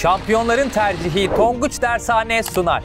Şampiyonların tercihi Tonguç Dershane sunar.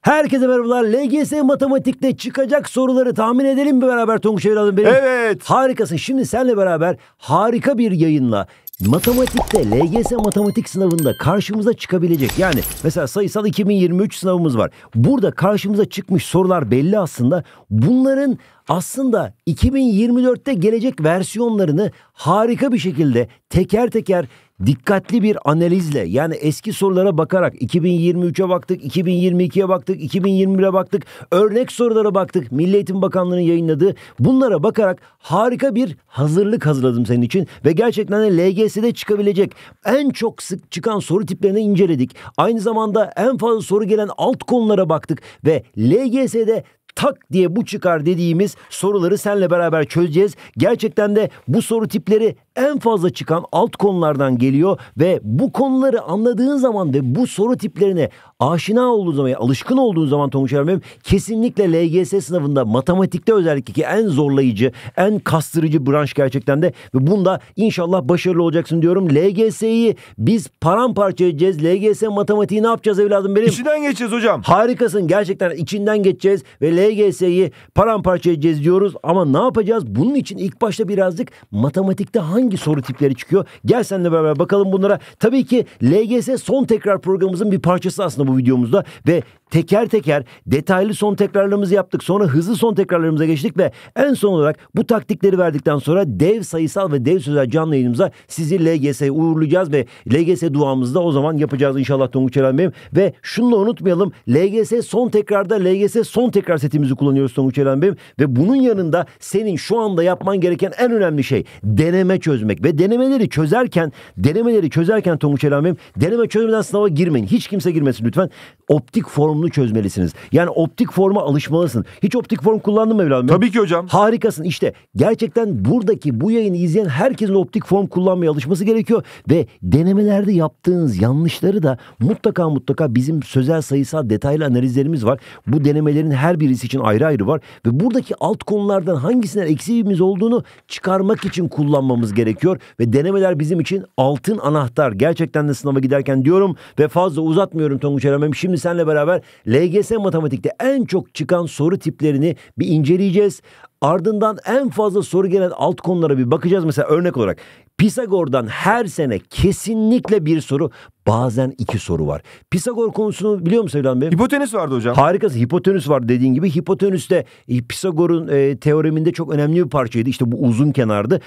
Herkese merhabalar. LGS matematikte çıkacak soruları tahmin edelim mi beraber Tonguç evladım benim? Evet. Harikasın. Şimdi senle beraber harika bir yayınla matematikte LGS matematik sınavında karşımıza çıkabilecek. Yani mesela sayısal 2023 sınavımız var. Burada karşımıza çıkmış sorular belli aslında. Bunların aslında 2024'te gelecek versiyonlarını harika bir şekilde teker teker dikkatli bir analizle yani eski sorulara bakarak 2023'e baktık, 2022'ye baktık, 2021'e baktık, örnek sorulara baktık. Milli Eğitim Bakanlığı'nın yayınladığı bunlara bakarak harika bir hazırlık hazırladım senin için ve gerçekten de LGS'de çıkabilecek en çok sık çıkan soru tiplerini inceledik. Aynı zamanda en fazla soru gelen alt konulara baktık ve LGS'de tak diye bu çıkar dediğimiz soruları senle beraber çözeceğiz. Gerçekten de bu soru tipleri en fazla çıkan alt konulardan geliyor ve bu konuları anladığın zaman ve bu soru tiplerine aşina olduğun zaman, alışkın olduğun zaman Tonguç Ermem kesinlikle LGS sınavında matematikte özellikle ki en zorlayıcı, en kastırıcı branş gerçekten de ve bunda inşallah başarılı olacaksın diyorum. LGS'yi biz paramparça edeceğiz. LGS matematiği ne yapacağız evladım benim? İçinden geçeceğiz hocam. Harikasın gerçekten içinden geçeceğiz ve LGS'yi paramparça edeceğiz diyoruz ama ne yapacağız? Bunun için ilk başta birazcık matematikte hangi hangi soru tipleri çıkıyor? Gel seninle beraber bakalım bunlara. Tabii ki LGS son tekrar programımızın bir parçası aslında bu videomuzda ve teker teker detaylı son tekrarlarımızı yaptık. Sonra hızlı son tekrarlarımıza geçtik ve en son olarak bu taktikleri verdikten sonra dev sayısal ve dev sözel canlı yayınımıza sizi LGS'ye uğurlayacağız ve LGS duamızı da o zaman yapacağız inşallah Tonguç Eren Bey'im. Ve şunu da unutmayalım LGS son tekrarda LGS son tekrar setimizi kullanıyoruz Tonguç Eren Bey'im. Ve bunun yanında senin şu anda yapman gereken en önemli şey deneme çöz çözmek ve denemeleri çözerken denemeleri çözerken Tonguç Elamim deneme çözmeden sınava girmeyin. Hiç kimse girmesin lütfen. Optik formunu çözmelisiniz. Yani optik forma alışmalısın. Hiç optik form kullandın mı evladım? Tabii ki hocam. Harikasın. işte gerçekten buradaki bu yayını izleyen herkesin optik form kullanmaya alışması gerekiyor ve denemelerde yaptığınız yanlışları da mutlaka mutlaka bizim sözel sayısal detaylı analizlerimiz var. Bu denemelerin her birisi için ayrı ayrı var ve buradaki alt konulardan hangisinden eksiğimiz olduğunu çıkarmak için kullanmamız gerekiyor ve denemeler bizim için altın anahtar. Gerçekten de sınava giderken diyorum ve fazla uzatmıyorum Tonguç Eremem. Şimdi senle beraber LGS matematikte en çok çıkan soru tiplerini bir inceleyeceğiz. Ardından en fazla soru gelen alt konulara bir bakacağız. Mesela örnek olarak Pisagor'dan her sene kesinlikle bir soru bazen iki soru var. Pisagor konusunu biliyor musun Sevdan Bey? Hipotenüs vardı hocam. Harikası hipotenüs var dediğin gibi. Hipotenüs de e, Pisagor'un e, teoreminde çok önemli bir parçaydı. İşte bu uzun kenardı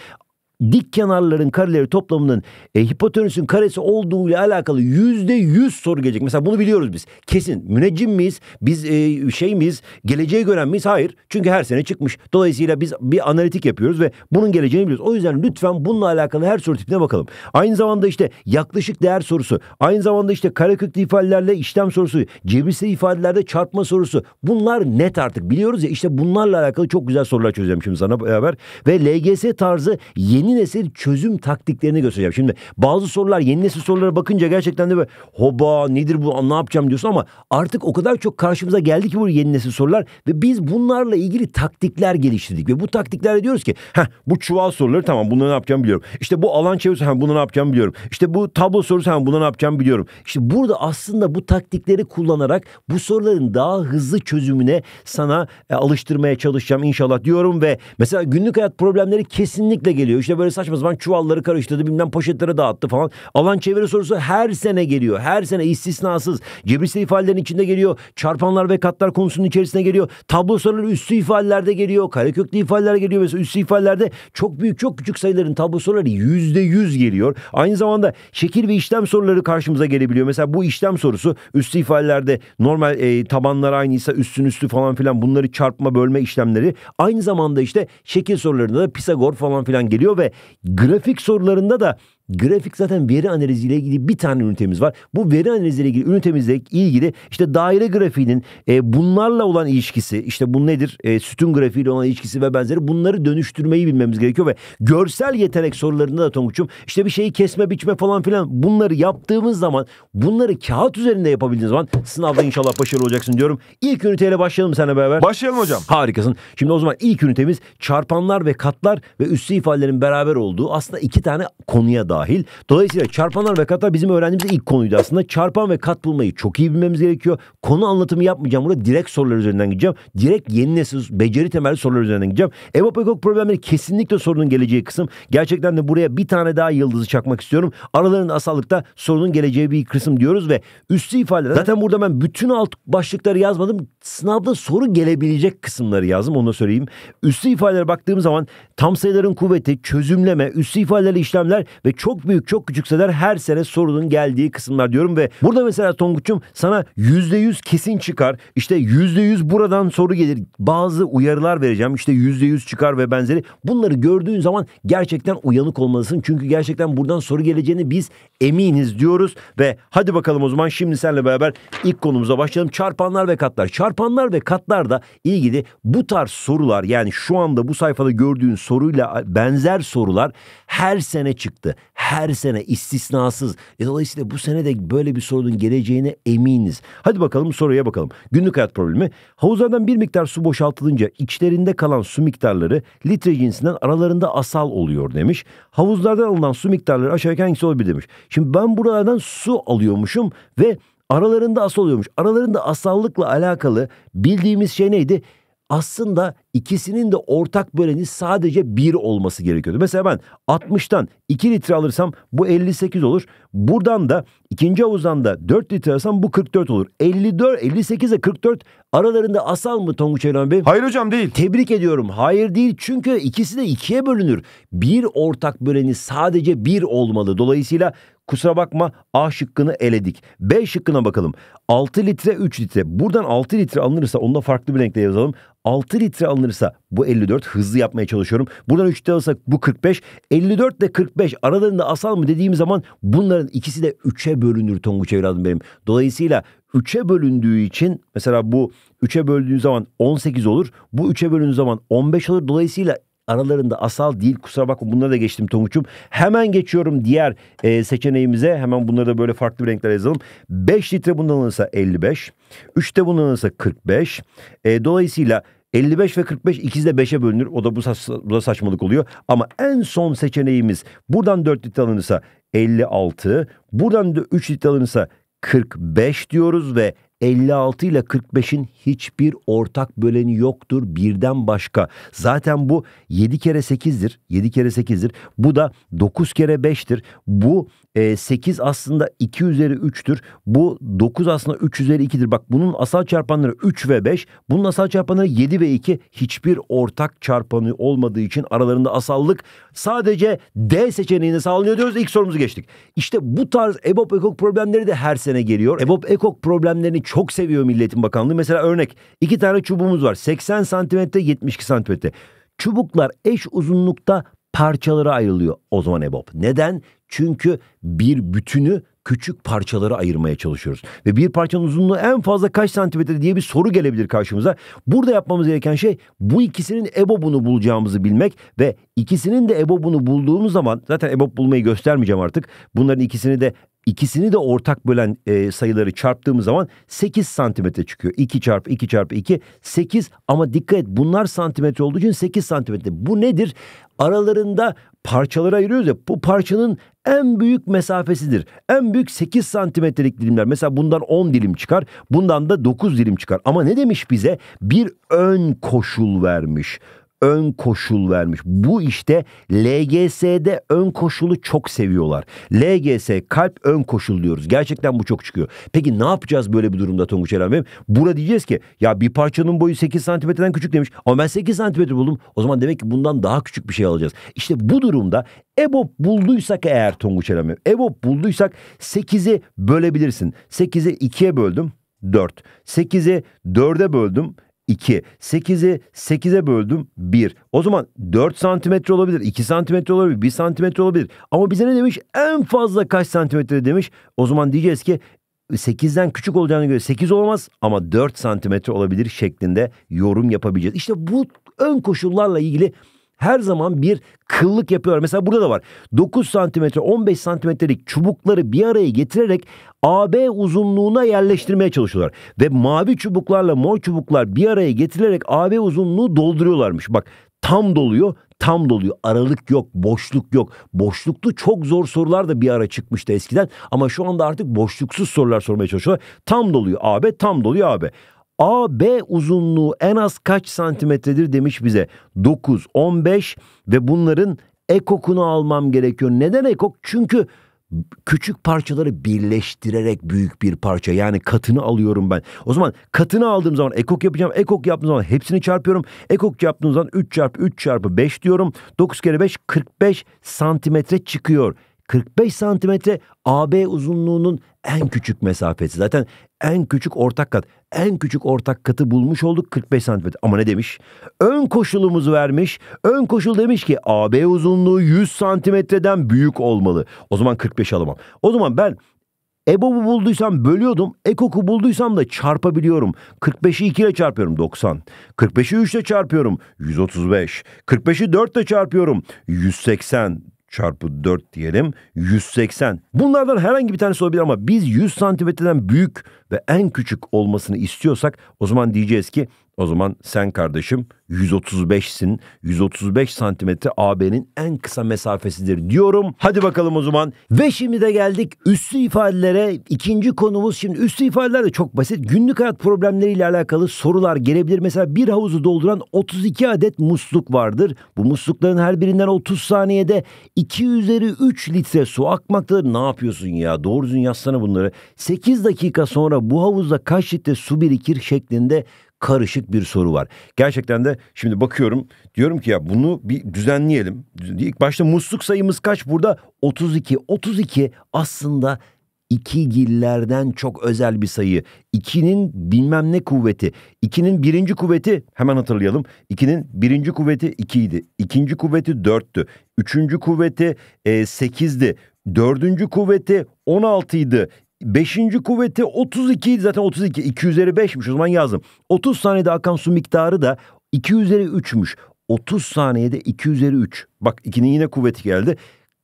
dik kenarların kareleri toplamının e, hipotenüsün karesi olduğu ile alakalı yüzde yüz soru gelecek. Mesela bunu biliyoruz biz. Kesin müneccim miyiz? Biz e, şey miyiz? Geleceği gören miyiz? Hayır. Çünkü her sene çıkmış. Dolayısıyla biz bir analitik yapıyoruz ve bunun geleceğini biliyoruz. O yüzden lütfen bununla alakalı her soru tipine bakalım. Aynı zamanda işte yaklaşık değer sorusu, aynı zamanda işte kare kareköklü ifadelerle işlem sorusu, cebirsel ifadelerde çarpma sorusu. Bunlar net artık biliyoruz ya işte bunlarla alakalı çok güzel sorular çözeceğim şimdi sana beraber. Ve LGS tarzı yeni yeni nesil çözüm taktiklerini göstereceğim. Şimdi bazı sorular yeni nesil sorulara bakınca gerçekten de böyle hoba nedir bu ne yapacağım diyorsun ama artık o kadar çok karşımıza geldi ki bu yeni nesil sorular ve biz bunlarla ilgili taktikler geliştirdik ve bu taktiklerle diyoruz ki Heh, bu çuval soruları tamam bunu ne yapacağım biliyorum. İşte bu alan çevresi hem bunu ne yapacağım biliyorum. İşte bu tablo sorusu hem bunu ne yapacağım biliyorum. İşte burada aslında bu taktikleri kullanarak bu soruların daha hızlı çözümüne sana e, alıştırmaya çalışacağım inşallah diyorum ve mesela günlük hayat problemleri kesinlikle geliyor. İşte böyle saçma sapan çuvalları karıştırdı bilmem poşetlere dağıttı falan. Alan çeviri sorusu her sene geliyor. Her sene istisnasız. Cebirsel ifadelerin içinde geliyor. Çarpanlar ve katlar konusunun içerisine geliyor. Tablo soruları üstü ifadelerde geliyor. Kareköklü ifadeler geliyor. Mesela üstü ifadelerde çok büyük çok küçük sayıların tablo soruları yüzde yüz geliyor. Aynı zamanda şekil ve işlem soruları karşımıza gelebiliyor. Mesela bu işlem sorusu üstü ifadelerde normal e, tabanlar aynıysa üstün üstü falan filan bunları çarpma bölme işlemleri. Aynı zamanda işte şekil sorularında da Pisagor falan filan geliyor ve ve grafik sorularında da Grafik zaten veri analiziyle ilgili bir tane ünitemiz var. Bu veri analiziyle ilgili ünitemizle ilgili işte daire grafiğinin e, bunlarla olan ilişkisi işte bu nedir? E, sütun grafiğiyle olan ilişkisi ve benzeri bunları dönüştürmeyi bilmemiz gerekiyor ve görsel yetenek sorularında da Tonguç'um işte bir şeyi kesme biçme falan filan bunları yaptığımız zaman bunları kağıt üzerinde yapabildiğiniz zaman sınavda inşallah başarılı olacaksın diyorum. İlk üniteyle başlayalım seninle beraber. Başlayalım hocam. Harikasın. Şimdi o zaman ilk ünitemiz çarpanlar ve katlar ve üssü ifadelerin beraber olduğu aslında iki tane konuya dair dahil. Dolayısıyla çarpanlar ve katlar bizim öğrendiğimiz ilk konuydu aslında. Çarpan ve kat bulmayı çok iyi bilmemiz gerekiyor. Konu anlatımı yapmayacağım. Burada direkt sorular üzerinden gideceğim. Direkt yeni nesil beceri temelli sorular üzerinden gideceğim. Evapokok problemleri kesinlikle sorunun geleceği kısım. Gerçekten de buraya bir tane daha yıldızı çakmak istiyorum. Aralarında asallıkta sorunun geleceği bir kısım diyoruz ve üstü ifadeler. Zaten burada ben bütün alt başlıkları yazmadım. Sınavda soru gelebilecek kısımları yazdım. Onu da söyleyeyim. Üstü ifadelere baktığım zaman tam sayıların kuvveti, çözümleme, üstü ifadeli işlemler ve çok çok büyük çok küçükseler her sene sorunun geldiği kısımlar diyorum ve burada mesela Tonguç'um sana %100 kesin çıkar. İşte %100 buradan soru gelir. Bazı uyarılar vereceğim. İşte %100 çıkar ve benzeri. Bunları gördüğün zaman gerçekten uyanık olmalısın. Çünkü gerçekten buradan soru geleceğini biz eminiz diyoruz ve hadi bakalım o zaman şimdi senle beraber ilk konumuza başlayalım. Çarpanlar ve katlar. Çarpanlar ve katlar da ilgili bu tarz sorular yani şu anda bu sayfada gördüğün soruyla benzer sorular her sene çıktı. Her sene istisnasız. E dolayısıyla bu sene de böyle bir sorunun geleceğine eminiz. Hadi bakalım soruya bakalım. Günlük hayat problemi. Havuzlardan bir miktar su boşaltılınca içlerinde kalan su miktarları litre cinsinden aralarında asal oluyor demiş. Havuzlardan alınan su miktarları aşağı yukarı hangisi olabilir demiş. Şimdi ben buralardan su alıyormuşum ve aralarında asal oluyormuş. Aralarında asallıkla alakalı bildiğimiz şey neydi? Aslında ikisinin de ortak böleni sadece 1 olması gerekiyordu. Mesela ben 60'tan 2 litre alırsam bu 58 olur. Buradan da ikinci havuzdan da 4 litre alırsam bu 44 olur. 54, 58 ile 44 aralarında asal mı Tonguç Evren Bey? Hayır hocam değil. Tebrik ediyorum. Hayır değil çünkü ikisi de ikiye bölünür. Bir ortak böleni sadece bir olmalı. Dolayısıyla Kusura bakma A şıkkını eledik. B şıkkına bakalım. 6 litre 3 litre. Buradan 6 litre alınırsa onu da farklı bir renkle yazalım. 6 litre alınırsa alınırsa bu 54 hızlı yapmaya çalışıyorum. Buradan 3'te alırsak bu 45. 54 ile 45 aralarında asal mı dediğim zaman bunların ikisi de 3'e bölünür Tonguç evladım benim. Dolayısıyla 3'e bölündüğü için mesela bu 3'e böldüğün zaman 18 olur. Bu 3'e bölündüğü zaman 15 olur. Dolayısıyla aralarında asal değil. Kusura bakma bunları da geçtim Tonguç'um. Hemen geçiyorum diğer e, seçeneğimize. Hemen bunları da böyle farklı bir renkler yazalım. 5 litre bundan alınırsa 55. 3'te bundan alınırsa 45. E, dolayısıyla 55 ve 45 ikisi de 5'e bölünür. O da bu, saç, bu da saçmalık oluyor. Ama en son seçeneğimiz buradan 4 litre alınırsa 56, buradan da 3 litre alınırsa 45 diyoruz ve 56 ile 45'in hiçbir ortak böleni yoktur birden başka. Zaten bu 7 kere 8'dir. 7 kere 8'dir. Bu da 9 kere 5'tir. Bu e, 8 aslında 2 üzeri 3'tür. Bu 9 aslında 3 üzeri 2'dir. Bak bunun asal çarpanları 3 ve 5. Bunun asal çarpanları 7 ve 2. Hiçbir ortak çarpanı olmadığı için aralarında asallık sadece D seçeneğini sağlanıyor diyoruz. İlk sorumuzu geçtik. İşte bu tarz EBOB ekok problemleri de her sene geliyor. EBOB ekok problemlerini çok seviyor Milletin Bakanlığı. Mesela örnek iki tane çubuğumuz var. 80 santimetre 72 santimetre. Çubuklar eş uzunlukta parçalara ayrılıyor o zaman EBOB. Neden? Çünkü bir bütünü küçük parçalara ayırmaya çalışıyoruz. Ve bir parçanın uzunluğu en fazla kaç santimetre diye bir soru gelebilir karşımıza. Burada yapmamız gereken şey bu ikisinin EBOB'unu bulacağımızı bilmek ve ikisinin de EBOB'unu bulduğumuz zaman zaten EBOB bulmayı göstermeyeceğim artık. Bunların ikisini de ikisini de ortak bölen e, sayıları çarptığımız zaman 8 santimetre çıkıyor. 2 çarpı 2 çarpı 2 8 ama dikkat et bunlar santimetre olduğu için 8 santimetre. Bu nedir? Aralarında parçalara ayırıyoruz ya bu parçanın en büyük mesafesidir. En büyük 8 santimetrelik dilimler. Mesela bundan 10 dilim çıkar. Bundan da 9 dilim çıkar. Ama ne demiş bize? Bir ön koşul vermiş ön koşul vermiş. Bu işte LGS'de ön koşulu çok seviyorlar. LGS kalp ön koşul diyoruz. Gerçekten bu çok çıkıyor. Peki ne yapacağız böyle bir durumda Tonguç Eren Bey'im? Bura diyeceğiz ki ya bir parçanın boyu 8 santimetreden küçük demiş ama ben 8 santimetre buldum. O zaman demek ki bundan daha küçük bir şey alacağız. İşte bu durumda EBOB bulduysak eğer Tonguç Eren Bey'im EBOB bulduysak 8'i bölebilirsin. 8'i 2'ye böldüm 4. 8'i 4'e böldüm 2. 8'i 8'e böldüm 1. O zaman 4 santimetre olabilir, 2 santimetre olabilir, 1 santimetre olabilir. Ama bize ne demiş? En fazla kaç santimetre demiş. O zaman diyeceğiz ki 8'den küçük olacağına göre 8 olmaz ama 4 santimetre olabilir şeklinde yorum yapabileceğiz. İşte bu ön koşullarla ilgili her zaman bir kıllık yapıyorlar. Mesela burada da var. 9 santimetre 15 santimetrelik çubukları bir araya getirerek AB uzunluğuna yerleştirmeye çalışıyorlar. Ve mavi çubuklarla mor çubuklar bir araya getirilerek AB uzunluğu dolduruyorlarmış. Bak tam doluyor tam doluyor. Aralık yok, boşluk yok. Boşluklu çok zor sorular da bir ara çıkmıştı eskiden ama şu anda artık boşluksuz sorular sormaya çalışıyorlar. Tam doluyor AB, tam doluyor AB. AB uzunluğu en az kaç santimetredir demiş bize. 9, 15 ve bunların ekokunu almam gerekiyor. Neden ekok? Çünkü küçük parçaları birleştirerek büyük bir parça yani katını alıyorum ben. O zaman katını aldığım zaman ekok yapacağım. Ekok yaptığım zaman hepsini çarpıyorum. Ekok yaptığım zaman 3 çarpı 3 çarpı 5 diyorum. 9 kere 5 45 santimetre çıkıyor. 45 santimetre AB uzunluğunun en küçük mesafesi. Zaten en küçük ortak kat. En küçük ortak katı bulmuş olduk 45 santimetre. Ama ne demiş? Ön koşulumuz vermiş. Ön koşul demiş ki AB uzunluğu 100 santimetreden büyük olmalı. O zaman 45 alamam. O zaman ben EBOB'u bulduysam bölüyordum. EKOK'u bulduysam da çarpabiliyorum. 45'i 2 ile çarpıyorum 90. 45'i 3 ile çarpıyorum 135. 45'i 4 ile çarpıyorum 180 çarpı 4 diyelim 180. Bunlardan herhangi bir tanesi olabilir ama biz 100 santimetreden büyük ve en küçük olmasını istiyorsak o zaman diyeceğiz ki o zaman sen kardeşim 135'sin. 135 santimetre AB'nin en kısa mesafesidir diyorum. Hadi bakalım o zaman. Ve şimdi de geldik üstü ifadelere. İkinci konumuz şimdi üstü ifadeler de çok basit. Günlük hayat problemleriyle alakalı sorular gelebilir. Mesela bir havuzu dolduran 32 adet musluk vardır. Bu muslukların her birinden 30 saniyede 2 üzeri 3 litre su akmaktadır. Ne yapıyorsun ya? Doğru düzgün yazsana bunları. 8 dakika sonra bu havuzda kaç litre su birikir şeklinde karışık bir soru var. Gerçekten de şimdi bakıyorum diyorum ki ya bunu bir düzenleyelim. İlk başta musluk sayımız kaç burada? 32. 32 aslında iki gillerden çok özel bir sayı. 2'nin bilmem ne kuvveti. 2'nin birinci kuvveti hemen hatırlayalım. 2'nin birinci kuvveti 2 idi. İkinci kuvveti 4'tü. Üçüncü kuvveti e, 8'di. Dördüncü kuvveti 16 idi. 5. kuvveti 32 zaten 32 2 üzeri 5'miş o zaman yazdım. 30 saniyede akan su miktarı da 2 üzeri 3'müş. 30 saniyede 2 üzeri 3. Bak 2'nin yine kuvveti geldi.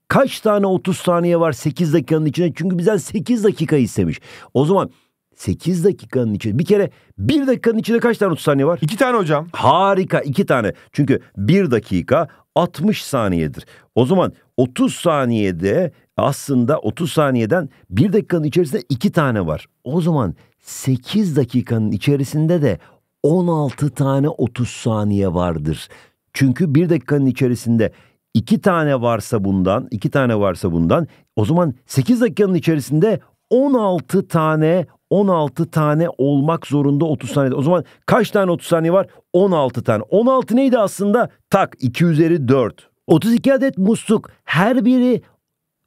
Kaç tane 30 saniye var 8 dakikanın içinde? Çünkü bizden 8 dakika istemiş. O zaman 8 dakikanın içinde bir kere 1 dakikanın içinde kaç tane 30 saniye var? 2 tane hocam. Harika 2 tane. Çünkü 1 dakika 60 saniyedir. O zaman 30 saniyede aslında 30 saniyeden 1 dakikanın içerisinde 2 tane var. O zaman 8 dakikanın içerisinde de 16 tane 30 saniye vardır. Çünkü 1 dakikanın içerisinde 2 tane varsa bundan, 2 tane varsa bundan o zaman 8 dakikanın içerisinde 16 tane 16 tane olmak zorunda 30 saniye. O zaman kaç tane 30 saniye var? 16 tane. 16 neydi aslında? Tak 2 üzeri 4. 32 adet musluk her biri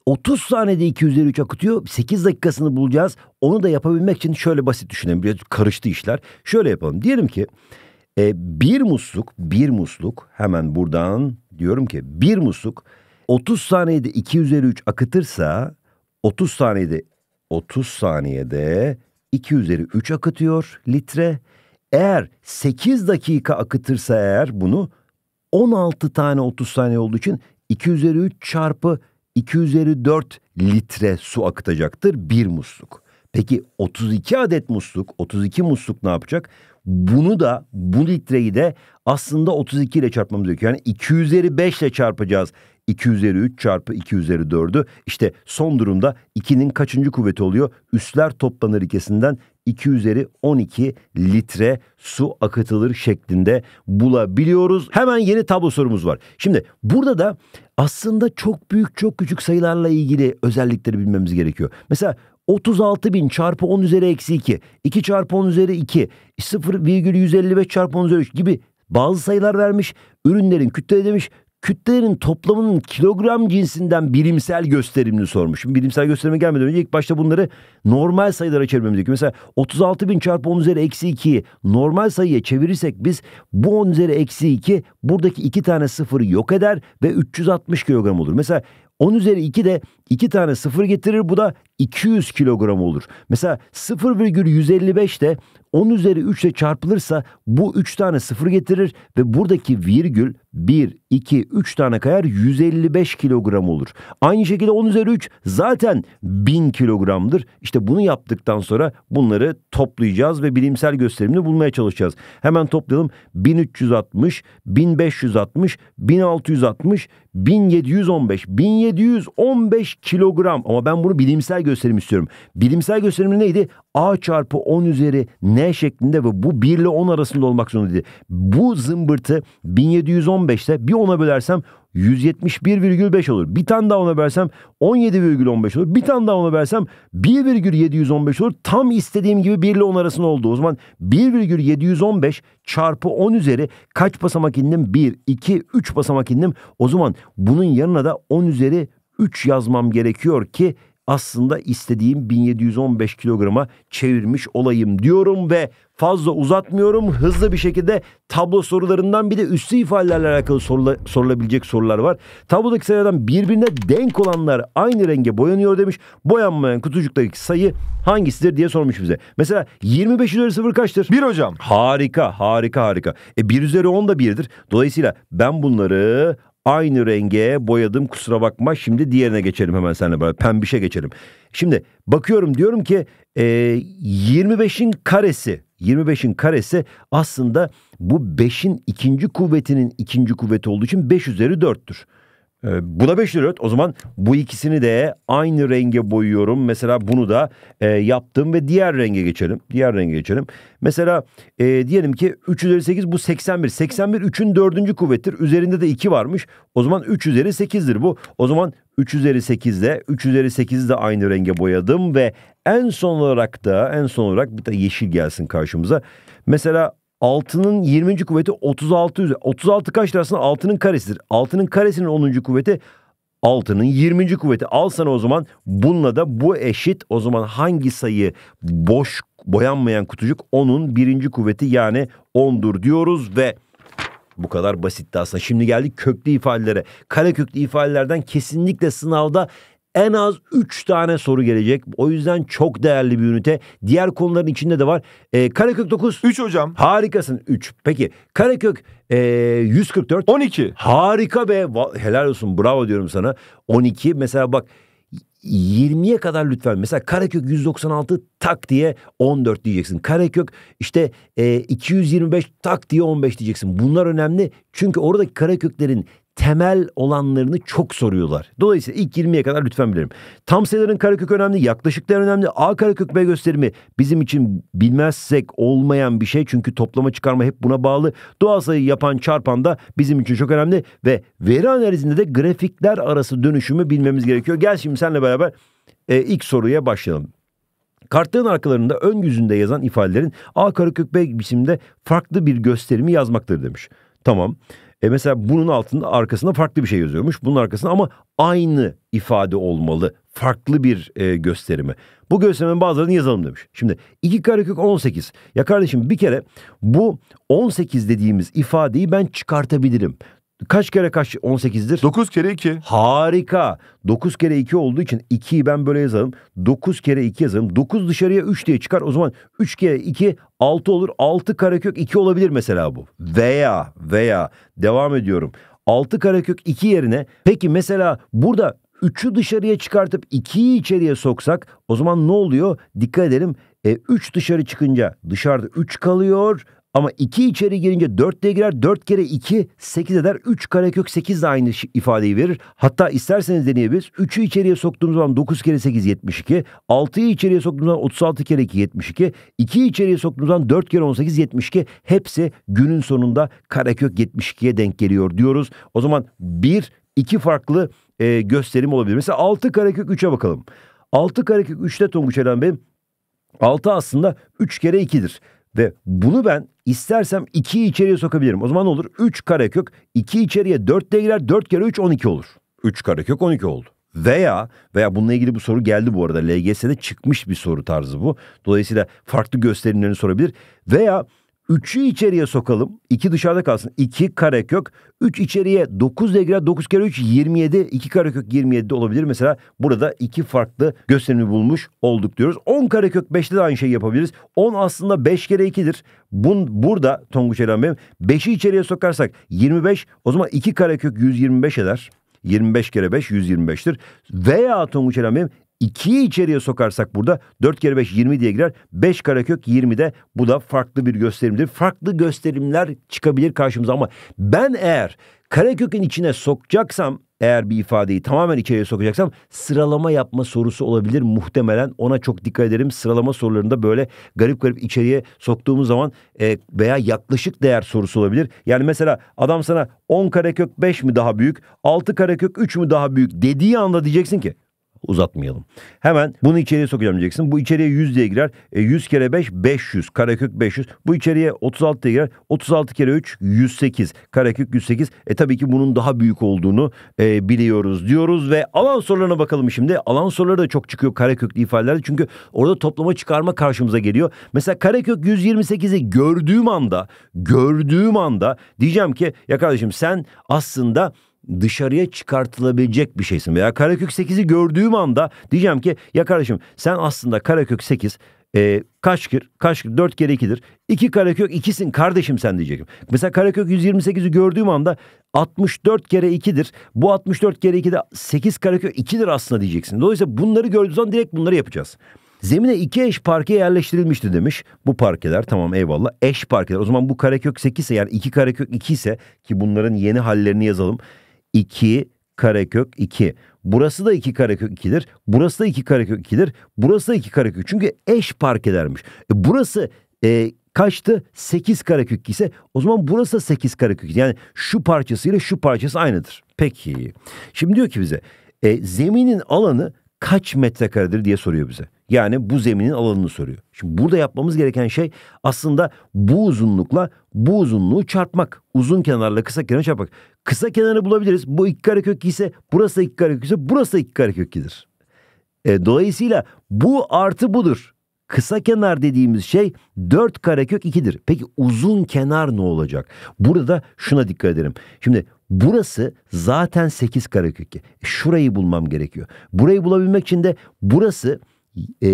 30 saniyede 2 akıtıyor. 8 dakikasını bulacağız. Onu da yapabilmek için şöyle basit düşünelim. Biraz karıştı işler. Şöyle yapalım. Diyelim ki e, bir musluk, bir musluk hemen buradan diyorum ki bir musluk 30 saniyede 2 akıtırsa 30 saniyede 30 saniyede 2 akıtıyor litre. Eğer 8 dakika akıtırsa eğer bunu 16 tane 30 saniye olduğu için 2 çarpı 2 üzeri 4 litre su akıtacaktır bir musluk. Peki 32 adet musluk, 32 musluk ne yapacak? Bunu da bu litreyi de aslında 32 ile çarpmamız gerekiyor. Yani 2 üzeri 5 ile çarpacağız. 2 üzeri 3 çarpı 2 üzeri 4'ü. İşte son durumda 2'nin kaçıncı kuvveti oluyor? Üsler toplanır ikisinden. 2 üzeri 12 litre su akıtılır şeklinde bulabiliyoruz. Hemen yeni tablo sorumuz var. Şimdi burada da aslında çok büyük çok küçük sayılarla ilgili özellikleri bilmemiz gerekiyor. Mesela 36 bin çarpı 10 üzeri eksi 2, 2 çarpı 10 üzeri 2, 0,155 çarpı 10 üzeri 3 gibi bazı sayılar vermiş. Ürünlerin kütle demiş kütlelerin toplamının kilogram cinsinden bilimsel gösterimini sormuş. Şimdi bilimsel gösterime gelmeden önce ilk başta bunları normal sayılara çevirmemiz gerekiyor. Mesela 36 bin çarpı 10 üzeri eksi 2'yi normal sayıya çevirirsek biz bu 10 üzeri eksi 2 buradaki iki tane sıfırı yok eder ve 360 kilogram olur. Mesela 10 üzeri 2 de 2 tane sıfır getirir. Bu da 200 kilogram olur. Mesela 0,155 de 10 üzeri 3 ile çarpılırsa bu 3 tane sıfır getirir ve buradaki virgül 1, 2, 3 tane kayar 155 kilogram olur. Aynı şekilde 10 üzeri 3 zaten 1000 kilogramdır. İşte bunu yaptıktan sonra bunları toplayacağız ve bilimsel gösterimini bulmaya çalışacağız. Hemen toplayalım. 1360, 1560, 1660, 1715. 1715 kilogram ama ben bunu bilimsel gösterim istiyorum. Bilimsel gösterim neydi? A çarpı 10 üzeri N şeklinde ve bu 1 ile 10 arasında olmak zorundaydı. Bu zımbırtı 1715'te bir 10'a bölersem 171,5 olur. Bir tane daha ona versem 17,15 olur. Bir tane daha ona versem 1,715 olur. Tam istediğim gibi 1 ile 10 arasında oldu. O zaman 1,715 çarpı 10 üzeri kaç basamak indim? 1, 2, 3 basamak indim. O zaman bunun yanına da 10 üzeri 3 yazmam gerekiyor ki aslında istediğim 1715 kilograma çevirmiş olayım diyorum ve fazla uzatmıyorum. Hızlı bir şekilde tablo sorularından bir de üstü ifadelerle alakalı sorula, sorulabilecek sorular var. Tablodaki sayılardan birbirine denk olanlar aynı renge boyanıyor demiş. Boyanmayan kutucuktaki sayı hangisidir diye sormuş bize. Mesela 25 üzeri 0 kaçtır? 1 hocam. Harika harika harika. E 1 üzeri 10 da 1'dir. Dolayısıyla ben bunları aynı renge boyadım kusura bakma şimdi diğerine geçelim hemen seninle beraber pembişe geçelim. Şimdi bakıyorum diyorum ki e, 25'in karesi 25'in karesi aslında bu 5'in ikinci kuvvetinin ikinci kuvveti olduğu için 5 üzeri 4'tür. E, buna 5 lira O zaman bu ikisini de aynı renge boyuyorum. Mesela bunu da e, yaptım ve diğer renge geçelim. Diğer renge geçelim. Mesela e, diyelim ki 3 üzeri 8 bu 81. 81 3'ün 4. kuvvettir. Üzerinde de 2 varmış. O zaman 3 üzeri 8'dir bu. O zaman 3 üzeri 8'de 3 üzeri 8'i de aynı renge boyadım ve en son olarak da en son olarak bir de yeşil gelsin karşımıza. Mesela Altının 20. kuvveti 36 36 kaç lirasına altının karesidir. Altının karesinin 10. kuvveti altının 20. kuvveti. Al sana o zaman bununla da bu eşit. O zaman hangi sayı boş boyanmayan kutucuk? Onun birinci kuvveti yani 10'dur diyoruz ve bu kadar basitti aslında. Şimdi geldik köklü ifadelere. Kare köklü ifadelerden kesinlikle sınavda en az 3 tane soru gelecek. O yüzden çok değerli bir ünite. Diğer konuların içinde de var. E, Karekök 9. 3 hocam. Harikasın 3. Peki Karekök e, 144. 12. Harika be. Helal olsun bravo diyorum sana. 12 mesela bak 20'ye kadar lütfen mesela Karekök 196 tak diye 14 diyeceksin. Karekök işte e, 225 tak diye 15 diyeceksin. Bunlar önemli çünkü oradaki kareköklerin temel olanlarını çok soruyorlar. Dolayısıyla ilk 20'ye kadar lütfen bilelim. Tam sayıların karakök önemli, yaklaşıklar önemli. A karakök B gösterimi bizim için bilmezsek olmayan bir şey. Çünkü toplama çıkarma hep buna bağlı. Doğal sayı yapan çarpan da bizim için çok önemli. Ve veri analizinde de grafikler arası dönüşümü bilmemiz gerekiyor. Gel şimdi seninle beraber e, ilk soruya başlayalım. Kartların arkalarında ön yüzünde yazan ifadelerin A karakök B biçimde farklı bir gösterimi yazmaktır demiş. Tamam. E mesela bunun altında arkasında farklı bir şey yazıyormuş. Bunun arkasında ama aynı ifade olmalı. Farklı bir e, gösterimi. Bu gösterimin bazılarını yazalım demiş. Şimdi iki karekök 18. Ya kardeşim bir kere bu 18 dediğimiz ifadeyi ben çıkartabilirim. Kaç kere kaç 18'dir? 9 kere 2. Harika. 9 kere 2 olduğu için 2'yi ben böyle yazalım. 9 kere 2 yazalım. 9 dışarıya 3 diye çıkar. O zaman 3 kere 2 6 olur. 6 karekök 2 olabilir mesela bu. Veya veya devam ediyorum. 6 karekök 2 yerine peki mesela burada 3'ü dışarıya çıkartıp 2'yi içeriye soksak o zaman ne oluyor? Dikkat edelim. E, 3 dışarı çıkınca dışarıda 3 kalıyor ama 2 içeri girince 4 diye girer. 4 kere 2 8 eder. 3 karekök 8 de aynı ifadeyi verir. Hatta isterseniz deneyebiliriz. 3'ü içeriye soktuğumuz zaman 9 kere 8 72. 6'yı içeriye soktuğumuz zaman 36 kere 2 72. 2'yi içeriye soktuğumuz zaman 4 kere 18 72. Hepsi günün sonunda karekök 72'ye denk geliyor diyoruz. O zaman 1 2 farklı e, gösterim olabilir. Mesela 6 karekök 3'e bakalım. 6 karekök 3'te Tonguç Eren Bey'im 6 aslında 3 kere 2'dir. Ve bunu ben istersem 2'yi içeriye sokabilirim. O zaman ne olur? 3 karekök 2 içeriye 4 de girer 4 kere 3 12 olur. 3 karekök 12 oldu. Veya veya bununla ilgili bu soru geldi bu arada. LGS'de çıkmış bir soru tarzı bu. Dolayısıyla farklı gösterimlerini sorabilir. Veya 3'ü içeriye sokalım. 2 dışarıda kalsın. 2 karekök. 3 içeriye 9 ile girer. 9 kere 3 27. 2 karekök 27 de olabilir. Mesela burada iki farklı gösterimi bulmuş olduk diyoruz. 10 karekök 5'te de aynı şeyi yapabiliriz. 10 aslında 5 kere 2'dir. Bun, burada Tonguç Eren Bey'im 5'i içeriye sokarsak 25 o zaman 2 karekök 125 eder. 25 kere 5 125'tir. Veya Tonguç Eren Bey'im 2'yi içeriye sokarsak burada 4 kere 5 20 diye girer. 5 karekök 20'de bu da farklı bir gösterimdir. Farklı gösterimler çıkabilir karşımıza ama ben eğer karekökün içine sokacaksam eğer bir ifadeyi tamamen içeriye sokacaksam sıralama yapma sorusu olabilir muhtemelen. Ona çok dikkat ederim. Sıralama sorularında böyle garip garip içeriye soktuğumuz zaman e, veya yaklaşık değer sorusu olabilir. Yani mesela adam sana 10 karekök 5 mi daha büyük, 6 karekök 3 mü daha büyük dediği anda diyeceksin ki uzatmayalım. Hemen bunu içeriye sokacağım diyeceksin. Bu içeriye 100 diye girer. E, 100 kere 5 500. Karekök 500. Bu içeriye 36 diye girer. 36 kere 3 108. Karekök 108. E tabii ki bunun daha büyük olduğunu e, biliyoruz diyoruz ve alan sorularına bakalım şimdi. Alan soruları da çok çıkıyor kareköklü ifadelerde. Çünkü orada toplama çıkarma karşımıza geliyor. Mesela karekök 128'i gördüğüm anda gördüğüm anda diyeceğim ki ya kardeşim sen aslında dışarıya çıkartılabilecek bir şeysin. Veya karekök 8'i gördüğüm anda diyeceğim ki ya kardeşim sen aslında karekök 8 e, kaç kır? Kaç kır? 4 kere 2'dir. 2 karekök 2'sin kardeşim sen diyeceğim. Mesela karekök 128'i gördüğüm anda 64 kere 2'dir. Bu 64 kere 2'de 8 karekök 2'dir aslında diyeceksin. Dolayısıyla bunları gördüğün zaman direkt bunları yapacağız. Zemine iki eş parke yerleştirilmişti demiş. Bu parkeler tamam eyvallah eş parkeler. O zaman bu karekök 8 ise yani iki karekök 2 ise ki bunların yeni hallerini yazalım. 2 karekök 2. Burası da 2 karekök 2'dir. Burası da 2 karekök 2'dir. Burası da 2 karekök. Çünkü eş park edermiş. E burası e, kaçtı? 8 karekök ise o zaman burası da 8 karekök. Yani şu parçasıyla şu parçası aynıdır. Peki. Şimdi diyor ki bize e, zeminin alanı kaç metrekaredir diye soruyor bize. Yani bu zeminin alanını soruyor. Şimdi burada yapmamız gereken şey aslında bu uzunlukla bu uzunluğu çarpmak. Uzun kenarla kısa kenar çarpmak. Kısa kenarı bulabiliriz. Bu iki kök ise burası da iki karekök ise burası da iki karekökidir. E, dolayısıyla bu artı budur. Kısa kenar dediğimiz şey 4 karekök 2'dir. Peki uzun kenar ne olacak? Burada da şuna dikkat edelim. Şimdi burası zaten 8 karekök. E, şurayı bulmam gerekiyor. Burayı bulabilmek için de burası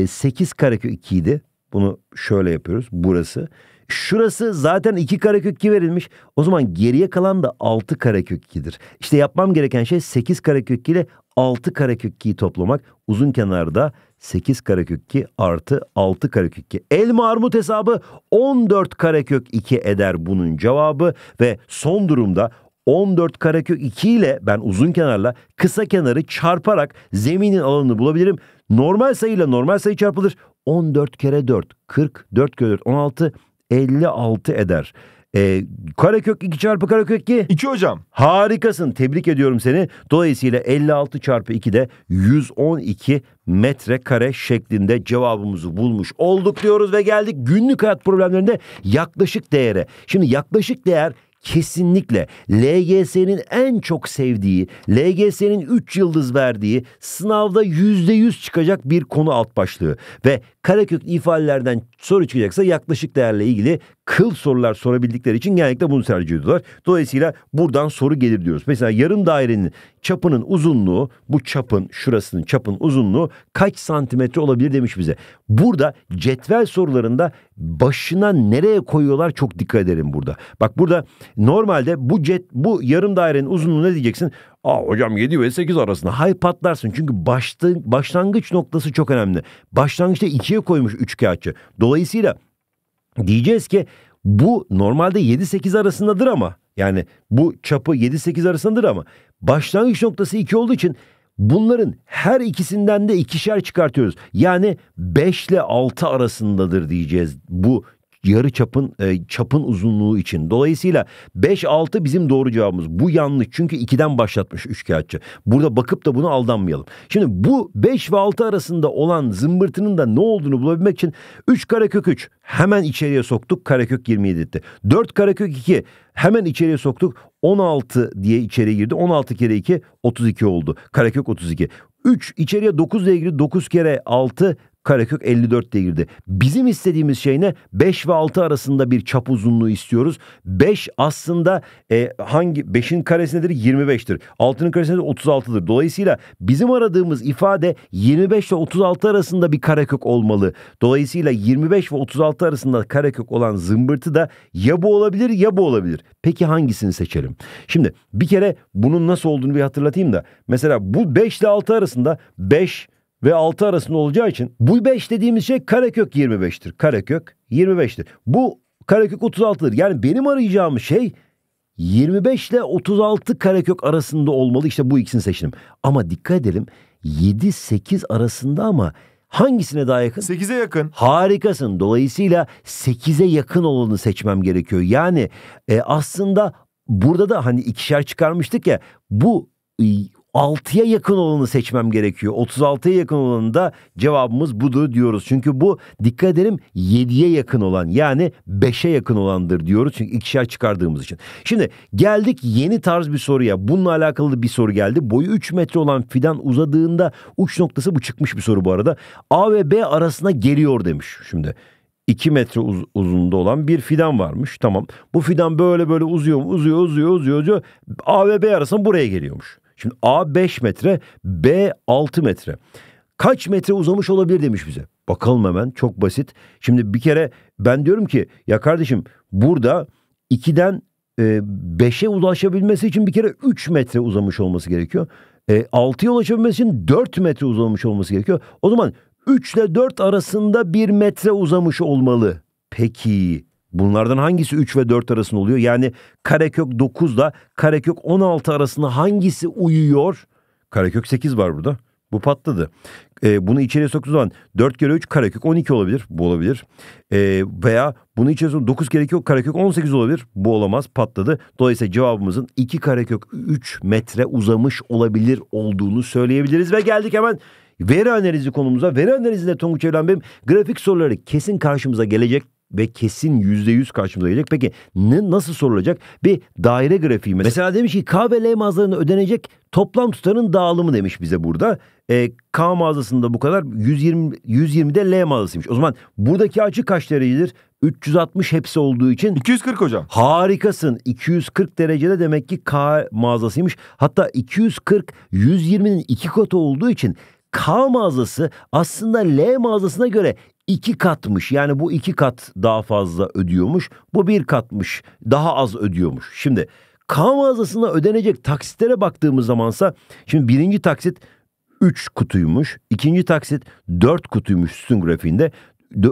8 e, karekök 2 idi. Bunu şöyle yapıyoruz. Burası Şurası zaten iki karekök ki verilmiş. O zaman geriye kalan da altı karekök 2'dir. İşte yapmam gereken şey sekiz karekök 2 ile altı karekök 2'yi toplamak. Uzun kenarda sekiz karekök 2 artı altı karekök 2. Elma armut hesabı on dört karekök iki eder bunun cevabı ve son durumda 14 karekök 2 ile ben uzun kenarla kısa kenarı çarparak zeminin alanını bulabilirim. Normal sayıyla normal sayı çarpılır. 14 kere 4 40, 4 kere 4 16, 56 eder. E, karekök 2 çarpı karekök 2. 2 hocam. Harikasın. Tebrik ediyorum seni. Dolayısıyla 56 çarpı 2 de 112 metrekare şeklinde cevabımızı bulmuş olduk diyoruz ve geldik günlük hayat problemlerinde yaklaşık değere. Şimdi yaklaşık değer kesinlikle LGS'nin en çok sevdiği, LGS'nin 3 yıldız verdiği sınavda %100 çıkacak bir konu alt başlığı ve Karaköklü ifadelerden soru çıkacaksa yaklaşık değerle ilgili kıl sorular sorabildikleri için genellikle bunu tercih ediyorlar. Dolayısıyla buradan soru gelir diyoruz. Mesela yarım dairenin çapının uzunluğu bu çapın şurasının çapın uzunluğu kaç santimetre olabilir demiş bize. Burada cetvel sorularında başına nereye koyuyorlar çok dikkat edelim burada. Bak burada normalde bu cet bu yarım dairenin uzunluğu ne diyeceksin? Aa hocam 7 ve 8 arasında. Hay patlarsın. Çünkü başta, başlangıç noktası çok önemli. Başlangıçta 2'ye koymuş 3 kağıtçı. Dolayısıyla diyeceğiz ki bu normalde 7-8 arasındadır ama yani bu çapı 7-8 arasındadır ama başlangıç noktası 2 olduğu için bunların her ikisinden de ikişer çıkartıyoruz. Yani 5 ile 6 arasındadır diyeceğiz bu yarı çapın e, çapın uzunluğu için. Dolayısıyla 5-6 bizim doğru cevabımız. Bu yanlış çünkü 2'den başlatmış üçkağıtçı. Burada bakıp da bunu aldanmayalım. Şimdi bu 5 ve 6 arasında olan zımbırtının da ne olduğunu bulabilmek için 3 karekök 3 hemen içeriye soktuk karekök 27 etti. 4 karekök 2 hemen içeriye soktuk 16 diye içeri girdi. 16 kere 2 32 oldu. Karekök 32. 3 içeriye 9 ile ilgili 9 kere 6 karekök 54 diye girdi. Bizim istediğimiz şey ne? 5 ve 6 arasında bir çap uzunluğu istiyoruz. 5 aslında e, hangi 5'in karesi nedir? 25'tir. 6'nın karesi nedir? 36'dır. Dolayısıyla bizim aradığımız ifade 25 ile 36 arasında bir karekök olmalı. Dolayısıyla 25 ve 36 arasında karekök olan zımbırtı da ya bu olabilir ya bu olabilir. Peki hangisini seçelim? Şimdi bir kere bunun nasıl olduğunu bir hatırlatayım da. Mesela bu 5 ile 6 arasında 5 ve 6 arasında olacağı için bu 5 dediğimiz şey karekök 25'tir. Karekök 25'tir. Bu karekök 36'dır. Yani benim arayacağım şey 25 ile 36 karekök arasında olmalı. İşte bu ikisini seçtim. Ama dikkat edelim 7-8 arasında ama hangisine daha yakın? 8'e yakın. Harikasın. Dolayısıyla 8'e yakın olanı seçmem gerekiyor. Yani e, aslında burada da hani ikişer çıkarmıştık ya bu 6'ya yakın olanı seçmem gerekiyor. 36'ya yakın olanı da cevabımız budur diyoruz. Çünkü bu dikkat edelim 7'ye yakın olan yani 5'e yakın olandır diyoruz. Çünkü ikişer çıkardığımız için. Şimdi geldik yeni tarz bir soruya. Bununla alakalı bir soru geldi. Boyu 3 metre olan fidan uzadığında uç noktası bu çıkmış bir soru bu arada. A ve B arasına geliyor demiş şimdi. 2 metre uz uzunluğunda olan bir fidan varmış. Tamam. Bu fidan böyle böyle uzuyor, uzuyor, uzuyor, uzuyor. A ve B arasında buraya geliyormuş. Şimdi A 5 metre, B 6 metre. Kaç metre uzamış olabilir demiş bize. Bakalım hemen çok basit. Şimdi bir kere ben diyorum ki ya kardeşim burada 2'den 5'e ulaşabilmesi için bir kere 3 metre uzamış olması gerekiyor. E, 6'ya ulaşabilmesi için 4 metre uzamış olması gerekiyor. O zaman 3 ile 4 arasında 1 metre uzamış olmalı. Peki Bunlardan hangisi 3 ve 4 arasında oluyor? Yani karekök 9 ile karekök 16 arasında hangisi uyuyor? Karekök 8 var burada. Bu patladı. E, bunu içeriye soktuğu zaman 4 kere 3 karekök 12 olabilir. Bu olabilir. E, veya bunu içeriye soktuğu 9 kere 2 karekök 18 olabilir. Bu olamaz. Patladı. Dolayısıyla cevabımızın 2 karekök 3 metre uzamış olabilir olduğunu söyleyebiliriz. Ve geldik hemen veri analizi konumuza. Veri analizinde Tonguç Evren Bey'im grafik soruları kesin karşımıza gelecek ve kesin yüzde yüz karşımıza gelecek. Peki ne, nasıl sorulacak? Bir daire grafiği mesela. Mesela demiş ki K ve L mağazalarına ödenecek toplam tutarın dağılımı demiş bize burada. E, K mağazasında bu kadar 120 120'de L mağazasıymış. O zaman buradaki açı kaç derecedir? 360 hepsi olduğu için 240 hocam. Harikasın. 240 derecede demek ki K mağazasıymış. Hatta 240 120'nin iki katı olduğu için K mağazası aslında L mağazasına göre iki katmış. Yani bu iki kat daha fazla ödüyormuş. Bu bir katmış. Daha az ödüyormuş. Şimdi kan mağazasına ödenecek taksitlere baktığımız zamansa şimdi birinci taksit 3 kutuymuş. ikinci taksit 4 kutuymuş üstün grafiğinde.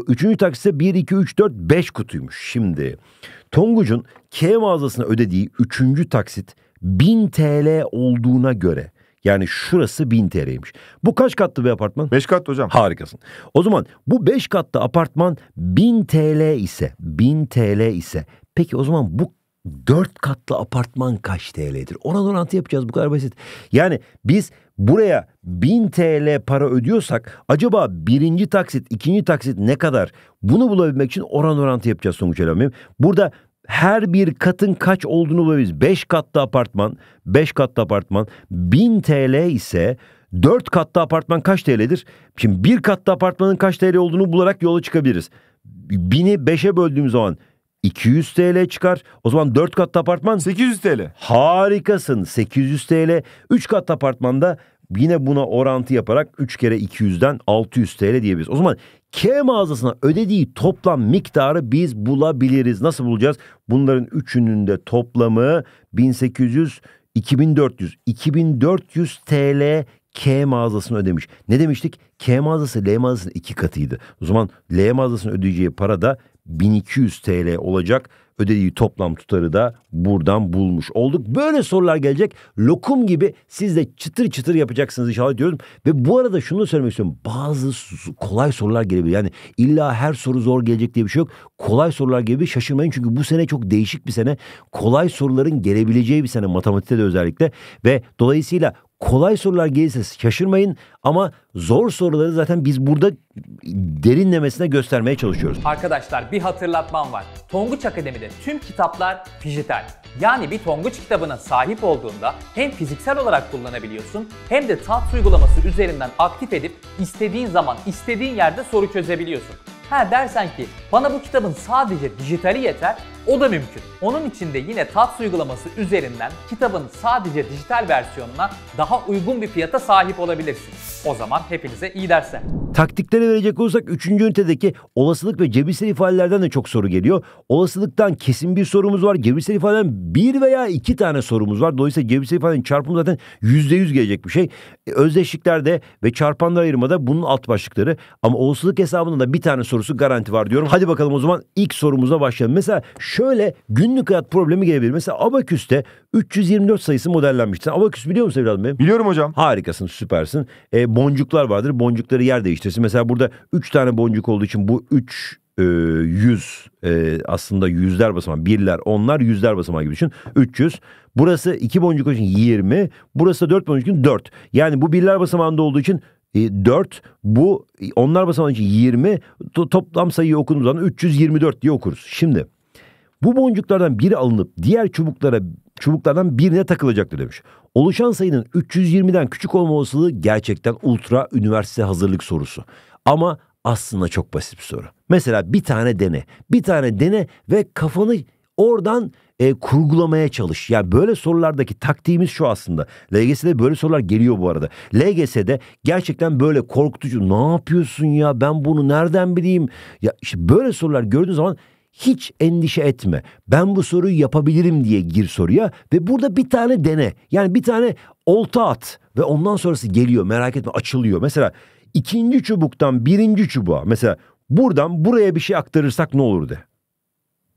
Üçüncü taksitse 1, 2, 3, 4, 5 kutuymuş. Şimdi Tonguç'un K mağazasına ödediği üçüncü taksit 1000 TL olduğuna göre yani şurası 1000 TL'ymiş. Bu kaç katlı bir apartman? 5 katlı hocam. Harikasın. O zaman bu 5 katlı apartman 1000 TL ise, 1000 TL ise peki o zaman bu 4 katlı apartman kaç TL'dir? Ona orantı yapacağız bu kadar basit. Yani biz buraya 1000 TL para ödüyorsak acaba birinci taksit, ikinci taksit ne kadar? Bunu bulabilmek için oran orantı yapacağız sonuç Elamim. Burada her bir katın kaç olduğunu bulabiliriz. 5 katlı apartman, 5 katlı apartman 1000 TL ise 4 katlı apartman kaç TL'dir? Şimdi bir katlı apartmanın kaç TL olduğunu bularak yola çıkabiliriz. 1000'i 5'e böldüğümüz zaman 200 TL çıkar. O zaman 4 katlı apartman 800 TL. Harikasın. 800 TL. 3 katlı apartmanda yine buna orantı yaparak 3 kere 200'den 600 TL diyebiliriz. O zaman K mağazasına ödediği toplam miktarı biz bulabiliriz. Nasıl bulacağız? Bunların üçünün de toplamı 1800 2400 2400 TL K mağazasını ödemiş. Ne demiştik? K mağazası L mağazasının iki katıydı. O zaman L mağazasının ödeyeceği para da 1200 TL olacak ödediği toplam tutarı da buradan bulmuş olduk. Böyle sorular gelecek. Lokum gibi siz de çıtır çıtır yapacaksınız inşallah diyorum. Ve bu arada şunu da söylemek istiyorum. Bazı kolay sorular gelebilir. Yani illa her soru zor gelecek diye bir şey yok. Kolay sorular gelebilir. Şaşırmayın çünkü bu sene çok değişik bir sene. Kolay soruların gelebileceği bir sene matematikte de özellikle. Ve dolayısıyla kolay sorular gelirse şaşırmayın ama zor soruları zaten biz burada derinlemesine göstermeye çalışıyoruz. Arkadaşlar bir hatırlatmam var. Tonguç Akademi'de tüm kitaplar dijital. Yani bir Tonguç kitabına sahip olduğunda hem fiziksel olarak kullanabiliyorsun hem de tat uygulaması üzerinden aktif edip istediğin zaman istediğin yerde soru çözebiliyorsun. Ha dersen ki bana bu kitabın sadece dijitali yeter, o da mümkün. Onun için de yine TATS uygulaması üzerinden kitabın sadece dijital versiyonuna daha uygun bir fiyata sahip olabilirsiniz. O zaman hepinize iyi dersler. Taktiklere verecek olursak 3. ünitedeki olasılık ve cebirsel ifadelerden de çok soru geliyor. Olasılıktan kesin bir sorumuz var. Cebirsel ifadeden bir veya iki tane sorumuz var. Dolayısıyla cebirsel ifadenin çarpımı zaten %100 gelecek bir şey. E, Özdeşliklerde ve çarpanlar ayırmada bunun alt başlıkları. Ama olasılık hesabında da bir tane sorusu garanti var diyorum. Hadi bakalım o zaman ilk sorumuza başlayalım. Mesela şöyle günlük hayat problemi gelebilir. Mesela Abaküs'te 324 sayısı modellenmiştir. Abaküs biliyor musun evladım benim? Biliyorum hocam. Harikasın süpersin. E, boncuklar vardır. Boncukları yer değiştirsin. Mesela burada 3 tane boncuk olduğu için bu 3 e, 100 e, aslında yüzler basamağı birler onlar yüzler basamağı gibi düşün 300 burası 2 boncuk için 20 burası da 4 boncuk için 4 yani bu birler basamağında olduğu için e, 4 bu e, onlar basamağı için 20 to, toplam sayıyı okunduğu zaman 324 diye okuruz şimdi bu boncuklardan biri alınıp diğer çubuklara çubuklardan birine takılacaktır demiş. Oluşan sayının 320'den küçük olma olasılığı gerçekten ultra üniversite hazırlık sorusu. Ama aslında çok basit bir soru. Mesela bir tane dene. Bir tane dene ve kafanı oradan e, kurgulamaya çalış. Yani böyle sorulardaki taktiğimiz şu aslında. LGS'de böyle sorular geliyor bu arada. LGS'de gerçekten böyle korkutucu. Ne yapıyorsun ya ben bunu nereden bileyim? Ya işte böyle sorular gördüğün zaman hiç endişe etme. Ben bu soruyu yapabilirim diye gir soruya ve burada bir tane dene. Yani bir tane olta at ve ondan sonrası geliyor merak etme açılıyor. Mesela ikinci çubuktan birinci çubuğa mesela buradan buraya bir şey aktarırsak ne olur de.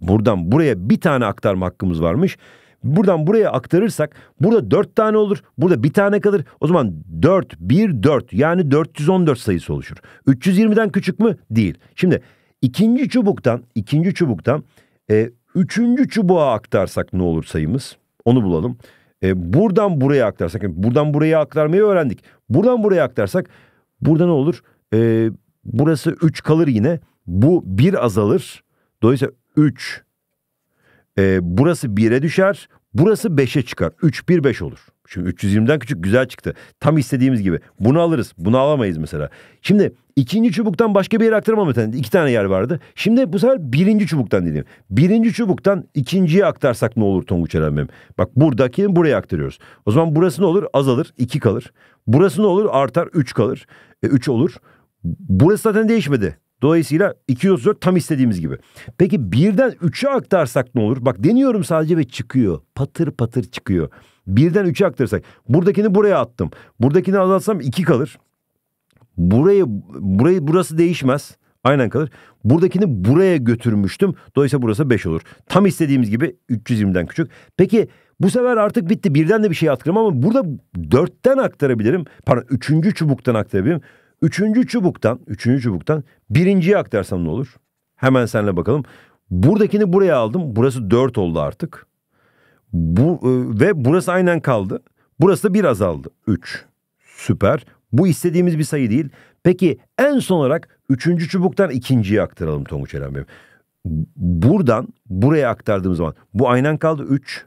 Buradan buraya bir tane aktarma hakkımız varmış. Buradan buraya aktarırsak burada dört tane olur. Burada bir tane kalır. O zaman dört, bir, dört yani 414 sayısı oluşur. 320'den küçük mü? Değil. Şimdi İkinci çubuktan, ikinci çubuktan e, üçüncü çubuğa aktarsak ne olur sayımız? Onu bulalım. E, buradan buraya aktarsak, yani buradan buraya aktarmayı öğrendik. Buradan buraya aktarsak, burada ne olur? E, burası 3 kalır yine. Bu 1 azalır. Dolayısıyla 3. E, burası 1'e düşer. Burası 5'e çıkar. 3, 1, 5 olur. Şimdi 320'den küçük güzel çıktı. Tam istediğimiz gibi. Bunu alırız. Bunu alamayız mesela. Şimdi İkinci çubuktan başka bir yere aktaramam efendim. İki tane yer vardı. Şimdi bu sefer birinci çubuktan dedim. Birinci çubuktan ikinciye aktarsak ne olur Tonguç Eren benim? Bak buradaki buraya aktarıyoruz. O zaman burası ne olur? Azalır. iki kalır. Burası ne olur? Artar. Üç kalır. E, üç olur. Burası zaten değişmedi. Dolayısıyla 234 tam istediğimiz gibi. Peki birden 3'e aktarsak ne olur? Bak deniyorum sadece ve çıkıyor. Patır patır çıkıyor. Birden 3'e aktarsak. Buradakini buraya attım. Buradakini azaltsam 2 kalır buraya burayı burası değişmez. Aynen kalır. Buradakini buraya götürmüştüm. Dolayısıyla burası 5 olur. Tam istediğimiz gibi 320'den küçük. Peki bu sefer artık bitti. Birden de bir şey aktarım ama burada 4'ten aktarabilirim. Pardon 3. çubuktan aktarabilirim. 3. çubuktan, 3. çubuktan birinciye aktarsam ne olur? Hemen senle bakalım. Buradakini buraya aldım. Burası 4 oldu artık. Bu, e, ve burası aynen kaldı. Burası da bir azaldı. 3. Süper. Bu istediğimiz bir sayı değil. Peki en son olarak üçüncü çubuktan ikinciye aktaralım Tonguç Eren Bey. Buradan buraya aktardığımız zaman bu aynen kaldı 3.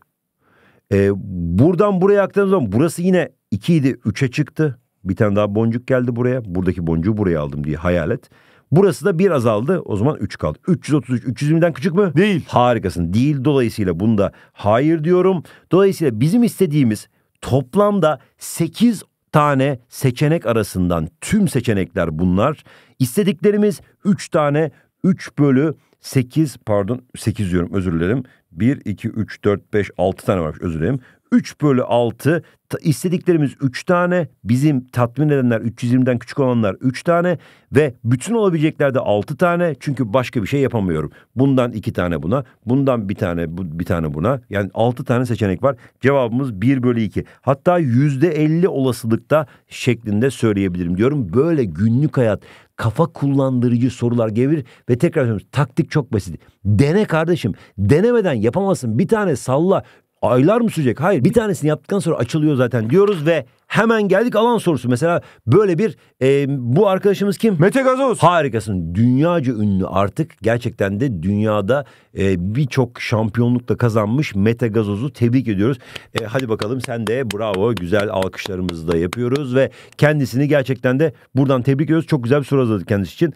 Ee, buradan buraya aktardığımız zaman burası yine 2 idi 3'e çıktı. Bir tane daha boncuk geldi buraya. Buradaki boncuğu buraya aldım diye hayal et. Burası da bir azaldı. O zaman 3 kaldı. 333 320'den küçük mü? Değil. Harikasın. Değil. Dolayısıyla bunda hayır diyorum. Dolayısıyla bizim istediğimiz toplamda 8 tane seçenek arasından tüm seçenekler bunlar. İstediklerimiz 3 tane 3 bölü 8 pardon 8 diyorum özür dilerim. 1, 2, 3, 4, 5, 6 tane varmış özür dilerim. 3 bölü 6 istediklerimiz 3 tane bizim tatmin edenler 320'den küçük olanlar 3 tane ve bütün olabilecekler de 6 tane çünkü başka bir şey yapamıyorum. Bundan 2 tane buna bundan bir tane bu, bir tane buna yani 6 tane seçenek var cevabımız 1 bölü 2 hatta %50 olasılıkta şeklinde söyleyebilirim diyorum böyle günlük hayat kafa kullandırıcı sorular gelir ve tekrar söylüyorum taktik çok basit. Dene kardeşim. Denemeden yapamazsın. Bir tane salla. Aylar mı sürecek? Hayır. Bir tanesini yaptıktan sonra açılıyor zaten diyoruz ve hemen geldik alan sorusu. Mesela böyle bir e, bu arkadaşımız kim? Mete Gazoz. Harikasın. Dünyaca ünlü artık gerçekten de dünyada e, birçok şampiyonlukla kazanmış Mete Gazoz'u tebrik ediyoruz. E, hadi bakalım sen de bravo güzel alkışlarımızı da yapıyoruz ve kendisini gerçekten de buradan tebrik ediyoruz. Çok güzel bir soru hazırladık kendisi için.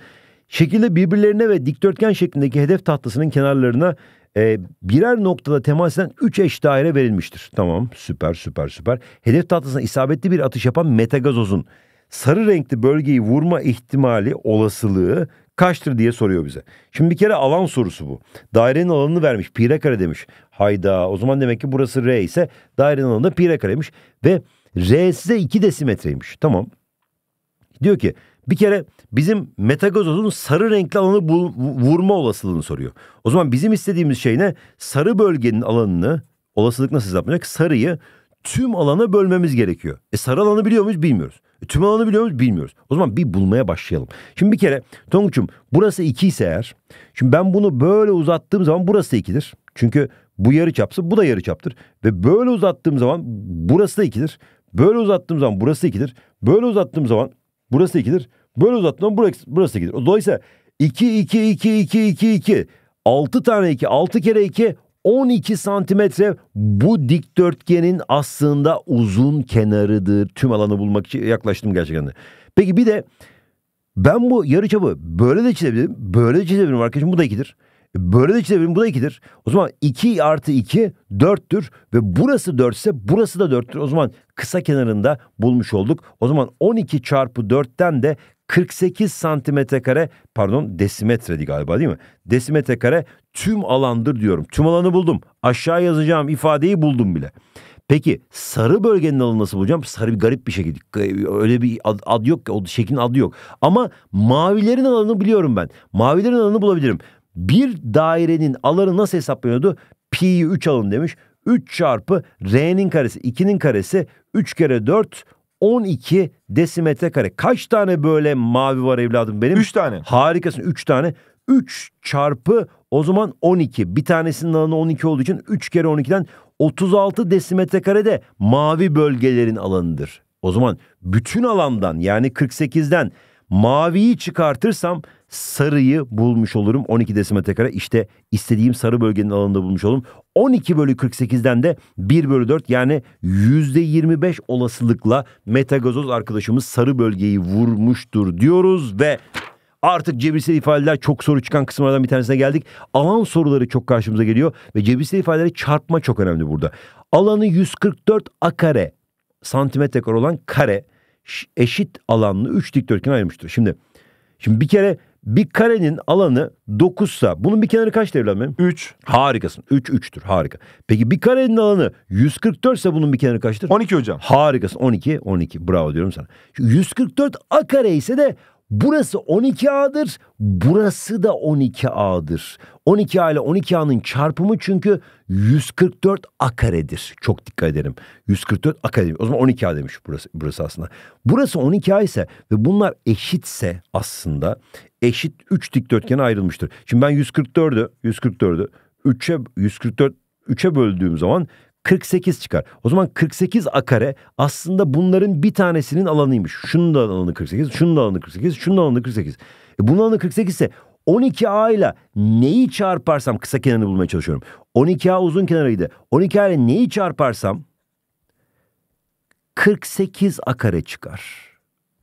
Şekilde birbirlerine ve dikdörtgen şeklindeki hedef tahtasının kenarlarına e, birer noktada temas eden 3 eş daire verilmiştir. Tamam süper süper süper. Hedef tahtasına isabetli bir atış yapan metagazozun sarı renkli bölgeyi vurma ihtimali olasılığı kaçtır diye soruyor bize. Şimdi bir kere alan sorusu bu. Dairenin alanını vermiş. Pire kare demiş. Hayda o zaman demek ki burası R ise dairenin alanı da pire karemiş. Ve R size 2 desimetreymiş. Tamam. Diyor ki bir kere bizim metagazozun sarı renkli alanı bu, vurma olasılığını soruyor. O zaman bizim istediğimiz şey ne? Sarı bölgenin alanını olasılık nasıl hesaplanacak? Sarıyı tüm alana bölmemiz gerekiyor. E sarı alanı biliyor muyuz? Bilmiyoruz. E, tüm alanı biliyor muyuz? Bilmiyoruz. O zaman bir bulmaya başlayalım. Şimdi bir kere Tonguç'um burası 2 ise eğer. Şimdi ben bunu böyle uzattığım zaman burası 2'dir. Çünkü bu yarı çapsı bu da yarı çaptır. Ve böyle uzattığım zaman burası da 2'dir. Böyle uzattığım zaman burası 2'dir. Böyle uzattığım zaman burası 2'dir. Böyle uzattığında burası, burası gider. Dolayısıyla 2, 2, 2, 2, 2, 2. 6 tane 2, 6 kere 2, 12 santimetre bu dikdörtgenin aslında uzun kenarıdır. Tüm alanı bulmak için yaklaştım gerçekten de. Peki bir de ben bu yarı çapı böyle de çizebilirim. Böyle de çizebilirim arkadaşım bu da ikidir. Böyle de çizebilirim bu da ikidir. O zaman 2 artı 2 4'tür ve burası 4 ise burası da 4'tür. O zaman kısa kenarında bulmuş olduk. O zaman 12 çarpı 4'ten de 48 santimetre kare pardon desimetredi galiba değil mi? Desimetre kare tüm alandır diyorum. Tüm alanı buldum. Aşağı yazacağım ifadeyi buldum bile. Peki sarı bölgenin alanı nasıl bulacağım? Sarı bir garip bir şekilde. Öyle bir ad, ad yok ki. O şeklin adı yok. Ama mavilerin alanı biliyorum ben. Mavilerin alanı bulabilirim. Bir dairenin alanı nasıl hesaplanıyordu? Pi'yi 3 alın demiş. 3 çarpı R'nin karesi 2'nin karesi 3 kere 4 12 desimetre kare. Kaç tane böyle mavi var evladım benim? 3 tane. Harikasın 3 tane. 3 çarpı o zaman 12. Bir tanesinin alanı 12 olduğu için 3 kere 12'den 36 desimetre kare de mavi bölgelerin alanıdır. O zaman bütün alandan yani 48'den maviyi çıkartırsam sarıyı bulmuş olurum. 12 desimetre kare İşte istediğim sarı bölgenin alanında bulmuş olurum. 12 bölü 48'den de 1 bölü 4 yani %25 olasılıkla metagazoz arkadaşımız sarı bölgeyi vurmuştur diyoruz ve artık cebirsel ifadeler çok soru çıkan kısımlardan bir tanesine geldik. Alan soruları çok karşımıza geliyor ve cebirsel ifadeleri çarpma çok önemli burada. Alanı 144 a kare santimetre kare olan kare eşit alanlı 3 dikdörtgen ayırmıştır. Şimdi şimdi bir kere bir karenin alanı 9'sa bunun bir kenarı kaç evlat benim? 3. Harikasın. 3 3'tür. Harika. Peki bir karenin alanı 144 ise bunun bir kenarı kaçtır? 12 hocam. Harikasın. 12 12. Bravo diyorum sana. 144 a kare ise de Burası 12A'dır, burası da 12A'dır. 12A ile 12A'nın çarpımı çünkü 144 A karedir. Çok dikkat ederim. 144 A kare. O zaman 12A demiş burası, burası aslında. Burası 12A ise ve bunlar eşitse aslında eşit 3 dikdörtgene ayrılmıştır. Şimdi ben 144'ü 144'ü 3'e 144 3'e böldüğüm zaman 48 çıkar. O zaman 48 a kare aslında bunların bir tanesinin alanıymış. Şunun da alanı 48, şunun da alanı 48, şunun da alanı 48. E bunun alanı 48 ise 12A ile neyi çarparsam kısa kenarını bulmaya çalışıyorum. 12A uzun kenarıydı. 12A ile neyi çarparsam 48 a kare çıkar.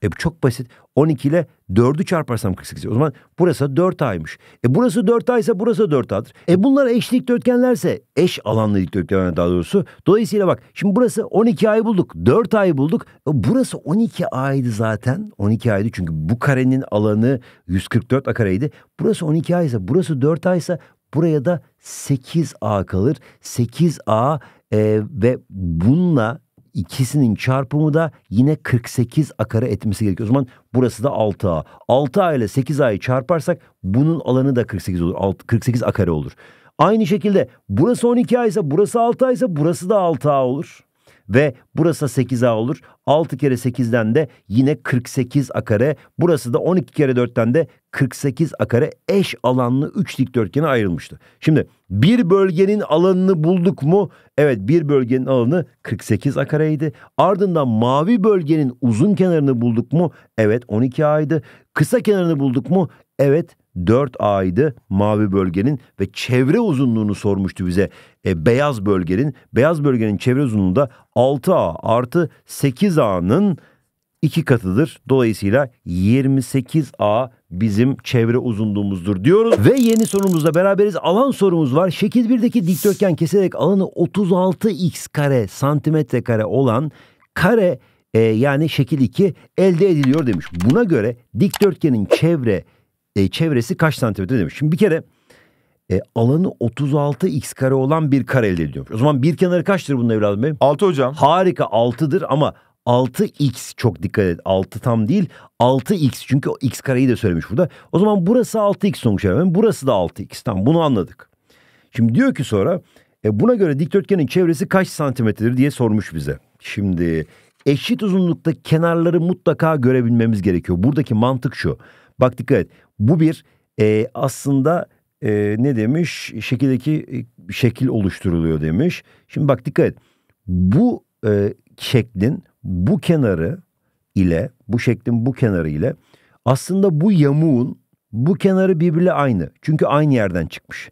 E bu çok basit. 12 ile 4'ü çarparsam 48. O zaman burası 4 aymış. E burası 4 aysa burası 4 adır. E bunlar eşlik dikdörtgenlerse eş alanlı dikdörtgenler daha doğrusu. Dolayısıyla bak şimdi burası 12 ay bulduk. 4 ay bulduk. E burası 12 aydı zaten. 12 aydı çünkü bu karenin alanı 144 a kareydi. Burası 12 aysa burası 4 aysa buraya da 8a kalır. 8a e, ve bununla ikisinin çarpımı da yine 48 akara etmesi gerekiyor. O zaman burası da 6A. 6A ile 8A'yı çarparsak bunun alanı da 48 olur. 48 akare olur. Aynı şekilde burası 12A ise burası 6A ise burası da 6A olur. Ve burası 8A olur. 6 kere 8'den de yine 48 akare. Burası da 12 kere 4'ten de 48 akare eş alanlı 3 dikdörtgene ayrılmıştı. Şimdi bir bölgenin alanını bulduk mu? Evet bir bölgenin alanı 48 akareydi. Ardından mavi bölgenin uzun kenarını bulduk mu? Evet 12 aydı. Kısa kenarını bulduk mu? Evet 4 aydı mavi bölgenin ve çevre uzunluğunu sormuştu bize e, beyaz bölgenin. Beyaz bölgenin çevre uzunluğu da 6A artı 8A'nın iki katıdır. Dolayısıyla 28A bizim çevre uzunluğumuzdur diyoruz. Ve yeni sorumuzla beraberiz. Alan sorumuz var. Şekil 1'deki dikdörtgen keserek alanı 36x kare santimetre kare olan kare e, yani şekil 2 elde ediliyor demiş. Buna göre dikdörtgenin çevre e, çevresi kaç santimetre demiş. Şimdi bir kere e, alanı 36x kare olan bir kare elde ediyormuş. O zaman bir kenarı kaçtır bunun evladım benim? 6 hocam. Harika 6'dır ama 6x çok dikkat et. 6 tam değil. 6x çünkü o x kareyi de söylemiş burada. O zaman burası 6x sonuç hemen. Burası da 6x. Tamam bunu anladık. Şimdi diyor ki sonra e buna göre dikdörtgenin çevresi kaç santimetredir diye sormuş bize. Şimdi eşit uzunlukta kenarları mutlaka görebilmemiz gerekiyor. Buradaki mantık şu. Bak dikkat et. Bu bir e, aslında e, ne demiş? Şekildeki e, şekil oluşturuluyor demiş. Şimdi bak dikkat et. Bu e, şeklin bu kenarı ile bu şeklin bu kenarı ile aslında bu yamuğun bu kenarı birbiriyle aynı. Çünkü aynı yerden çıkmış.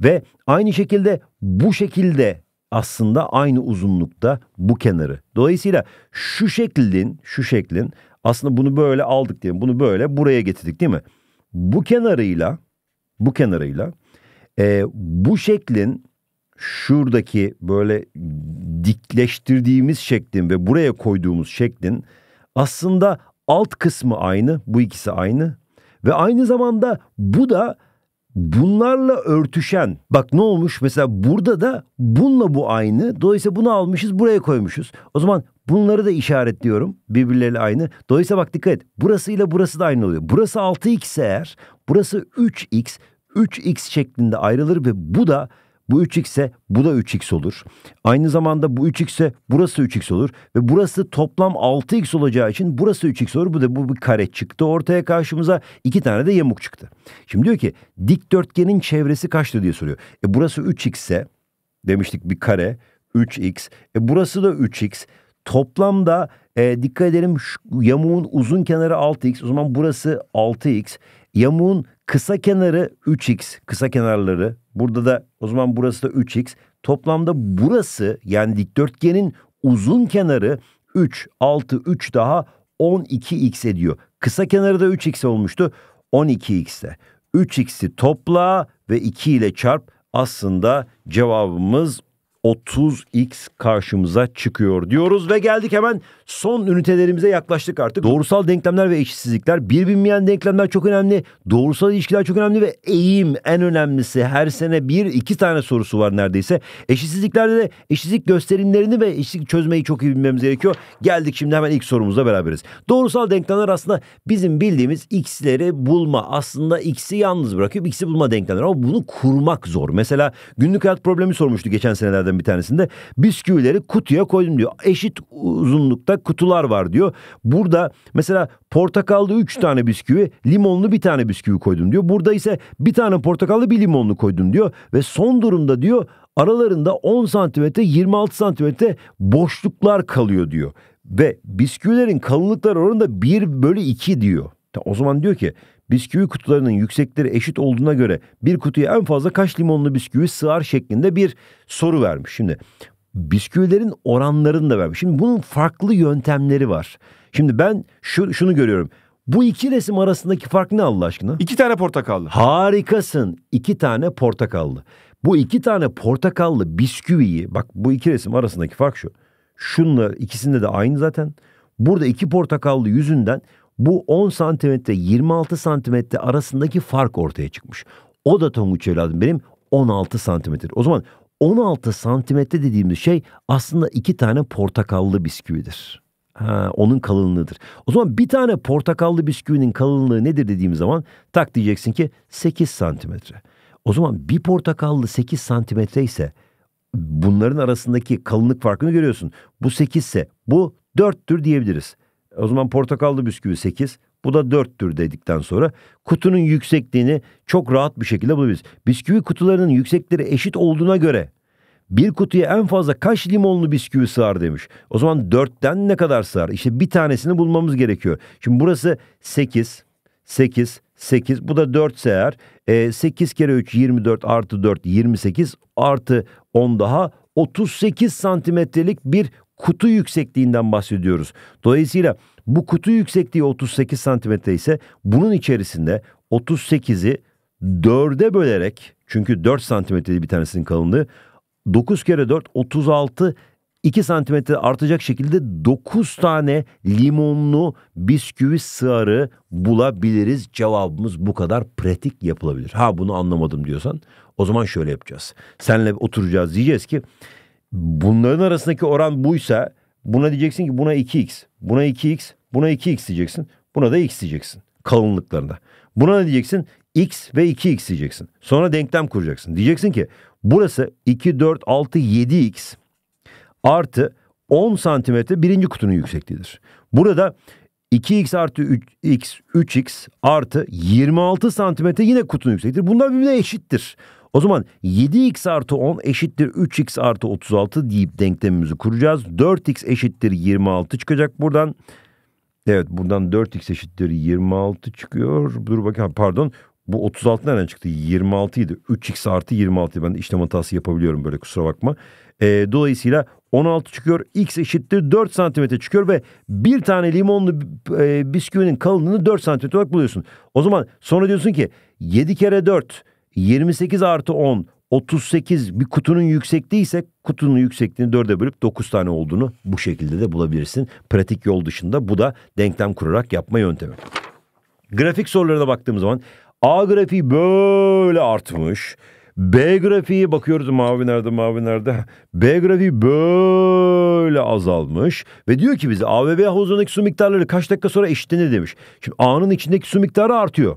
Ve aynı şekilde bu şekilde aslında aynı uzunlukta bu kenarı. Dolayısıyla şu şeklin, şu şeklin aslında bunu böyle aldık diyelim. Bunu böyle buraya getirdik değil mi? Bu kenarıyla, bu kenarıyla e, bu şeklin şuradaki böyle dikleştirdiğimiz şeklin ve buraya koyduğumuz şeklin aslında alt kısmı aynı. Bu ikisi aynı. Ve aynı zamanda bu da bunlarla örtüşen bak ne olmuş mesela burada da bununla bu aynı dolayısıyla bunu almışız buraya koymuşuz o zaman bunları da işaretliyorum birbirleriyle aynı dolayısıyla bak dikkat et burasıyla burası da aynı oluyor burası 6x eğer burası 3x 3x şeklinde ayrılır ve bu da bu 3 ise bu da 3x olur. Aynı zamanda bu 3 ise burası 3x olur ve burası toplam 6x olacağı için burası 3x olur. Bu da bu bir kare çıktı ortaya karşımıza. iki tane de yamuk çıktı. Şimdi diyor ki dikdörtgenin çevresi kaçtı diye soruyor. E burası 3x ise demiştik bir kare 3x. E burası da 3x. Toplamda e, dikkat edelim şu, yamuğun uzun kenarı 6x. O zaman burası 6x. Yamuğun Kısa kenarı 3x kısa kenarları burada da o zaman burası da 3x toplamda burası yani dikdörtgenin uzun kenarı 3 6 3 daha 12x ediyor. Kısa kenarı da 3x olmuştu 12x'te. 3x'i topla ve 2 ile çarp aslında cevabımız 30x karşımıza çıkıyor diyoruz ve geldik hemen son ünitelerimize yaklaştık artık. Doğrusal denklemler ve eşitsizlikler, bir bilmeyen denklemler çok önemli, doğrusal ilişkiler çok önemli ve eğim en önemlisi. Her sene bir iki tane sorusu var neredeyse. Eşitsizliklerde de eşitsizlik gösterimlerini ve eşitsizlik çözmeyi çok iyi bilmemiz gerekiyor. Geldik şimdi hemen ilk sorumuzla beraberiz. Doğrusal denklemler aslında bizim bildiğimiz x'leri bulma, aslında x'i yalnız bırakıp x'i bulma denklemler ama bunu kurmak zor. Mesela günlük hayat problemi sormuştu geçen senelerde bir tanesinde bisküvileri kutuya koydum diyor. Eşit uzunlukta kutular var diyor. Burada mesela portakallı 3 tane bisküvi, limonlu bir tane bisküvi koydum diyor. Burada ise bir tane portakallı bir limonlu koydum diyor. Ve son durumda diyor aralarında 10 santimetre 26 santimetre boşluklar kalıyor diyor. Ve bisküvilerin kalınlıkları oranında 1 bölü 2 diyor. O zaman diyor ki bisküvi kutularının yüksekleri eşit olduğuna göre bir kutuya en fazla kaç limonlu bisküvi sığar şeklinde bir soru vermiş. Şimdi bisküvilerin oranlarını da vermiş. Şimdi bunun farklı yöntemleri var. Şimdi ben şu, şunu görüyorum. Bu iki resim arasındaki fark ne Allah aşkına? İki tane portakallı. Harikasın. İki tane portakallı. Bu iki tane portakallı bisküviyi bak bu iki resim arasındaki fark şu. Şunlar ikisinde de aynı zaten. Burada iki portakallı yüzünden bu 10 santimetre 26 santimetre arasındaki fark ortaya çıkmış. O da Tonguç evladım benim 16 santimetre. O zaman 16 santimetre dediğimiz şey aslında iki tane portakallı bisküvidir. Ha, onun kalınlığıdır. O zaman bir tane portakallı bisküvinin kalınlığı nedir dediğim zaman tak diyeceksin ki 8 santimetre. O zaman bir portakallı 8 santimetre ise bunların arasındaki kalınlık farkını görüyorsun. Bu 8 ise bu 4'tür diyebiliriz. O zaman portakallı bisküvi 8. Bu da 4'tür dedikten sonra kutunun yüksekliğini çok rahat bir şekilde bulabiliriz. Bisküvi kutularının yüksekleri eşit olduğuna göre bir kutuya en fazla kaç limonlu bisküvi sığar demiş. O zaman 4'ten ne kadar sığar? İşte bir tanesini bulmamız gerekiyor. Şimdi burası 8, 8, 8 bu da 4 seher. E, 8 kere 3 24 artı 4 28 artı 10 daha 38 santimetrelik bir kutu yüksekliğinden bahsediyoruz. Dolayısıyla bu kutu yüksekliği 38 santimetre ise bunun içerisinde 38'i 4'e bölerek çünkü 4 santimetreli bir tanesinin kalınlığı 9 kere 4 36 2 santimetre artacak şekilde 9 tane limonlu bisküvi sığarı bulabiliriz. Cevabımız bu kadar pratik yapılabilir. Ha bunu anlamadım diyorsan o zaman şöyle yapacağız. Senle oturacağız diyeceğiz ki bunların arasındaki oran buysa buna diyeceksin ki buna 2x, buna 2x, buna 2x diyeceksin. Buna da x diyeceksin kalınlıklarına. Buna ne diyeceksin? x ve 2x diyeceksin. Sonra denklem kuracaksın. Diyeceksin ki burası 2, 4, 6, 7x artı 10 santimetre birinci kutunun yüksekliğidir. Burada 2x artı 3x, 3x artı 26 santimetre yine kutunun yüksekliğidir. Bunlar birbirine eşittir. O zaman 7x artı 10 eşittir 3x artı 36 deyip denklemimizi kuracağız. 4x eşittir 26 çıkacak buradan. Evet buradan 4x eşittir 26 çıkıyor. Dur bakayım pardon. Bu 36 nereden çıktı? 26 idi. 3x artı 26. Ben işlem hatası yapabiliyorum böyle kusura bakma. E, dolayısıyla 16 çıkıyor. X eşittir 4 santimetre çıkıyor ve bir tane limonlu e, bisküvinin kalınlığını 4 santimetre olarak buluyorsun. O zaman sonra diyorsun ki 7 kere 4 28 artı 10 38 bir kutunun yüksekliği ise kutunun yüksekliğini 4'e bölüp 9 tane olduğunu bu şekilde de bulabilirsin. Pratik yol dışında bu da denklem kurarak yapma yöntemi. Grafik sorularına baktığımız zaman A grafiği böyle artmış. B grafiği bakıyoruz mavi nerede mavi nerede. B grafiği böyle azalmış ve diyor ki bize A ve B havuzundaki su miktarları kaç dakika sonra eşitlenir demiş. Şimdi A'nın içindeki su miktarı artıyor.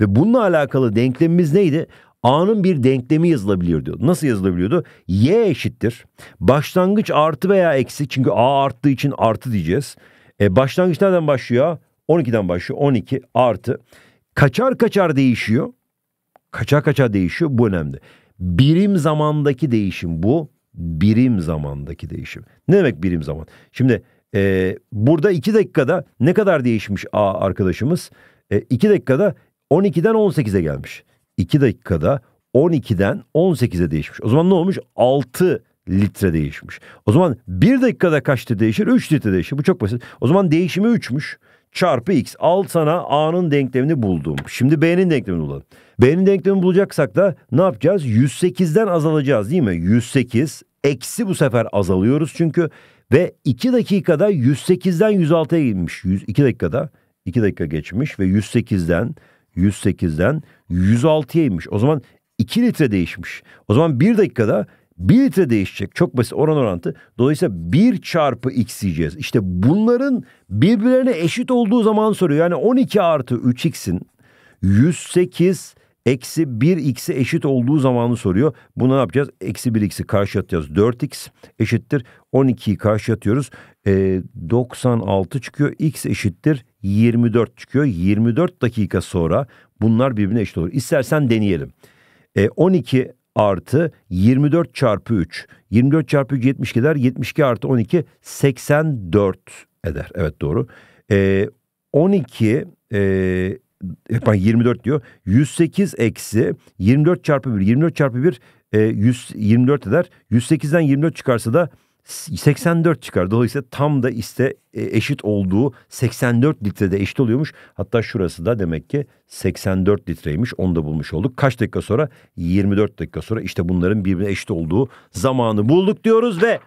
Ve bununla alakalı denklemimiz neydi? A'nın bir denklemi yazılabiliyordu. Nasıl yazılabiliyordu? Y eşittir. Başlangıç artı veya eksi. Çünkü A arttığı için artı diyeceğiz. E, başlangıç nereden başlıyor? 12'den başlıyor. 12 artı. Kaçar kaçar değişiyor. Kaçar kaçar değişiyor. Bu önemli. Birim zamandaki değişim bu. Birim zamandaki değişim. Ne demek birim zaman? Şimdi e, burada 2 dakikada ne kadar değişmiş A arkadaşımız? 2 e, dakikada 12'den 18'e gelmiş. 2 dakikada 12'den 18'e değişmiş. O zaman ne olmuş? 6 litre değişmiş. O zaman 1 dakikada kaçta değişir? 3 litre değişir. Bu çok basit. O zaman değişimi 3'müş. Çarpı x. Al sana a'nın denklemini buldum. Şimdi b'nin denklemini bulalım. B'nin denklemini bulacaksak da ne yapacağız? 108'den azalacağız değil mi? 108 eksi bu sefer azalıyoruz çünkü. Ve 2 dakikada 108'den 106'ya gitmiş. 100, 2 dakikada 2 dakika geçmiş ve 108'den 108'den 106'ya inmiş. O zaman 2 litre değişmiş. O zaman 1 dakikada 1 litre değişecek. Çok basit oran orantı. Dolayısıyla 1 çarpı x diyeceğiz. İşte bunların birbirlerine eşit olduğu zaman soruyor. Yani 12 artı 3x'in 108 eksi 1x'e eşit olduğu zamanı soruyor. Bunu ne yapacağız? Eksi 1x'i karşı atacağız. 4x eşittir. 12'yi karşı atıyoruz e, ee, 96 çıkıyor. X eşittir 24 çıkıyor. 24 dakika sonra bunlar birbirine eşit olur. İstersen deneyelim. E, ee, 12 artı 24 çarpı 3. 24 çarpı 3 72 eder. 72 artı 12 84 eder. Evet doğru. Ee, e, 12 e, 24 diyor. 108 eksi 24 çarpı 1. 24 çarpı 1 e, 100, 24 eder. 108'den 24 çıkarsa da 84 çıkar. Dolayısıyla tam da iste e, eşit olduğu 84 litrede eşit oluyormuş. Hatta şurası da demek ki 84 litreymiş. Onu da bulmuş olduk. Kaç dakika sonra? 24 dakika sonra işte bunların birbirine eşit olduğu zamanı bulduk diyoruz ve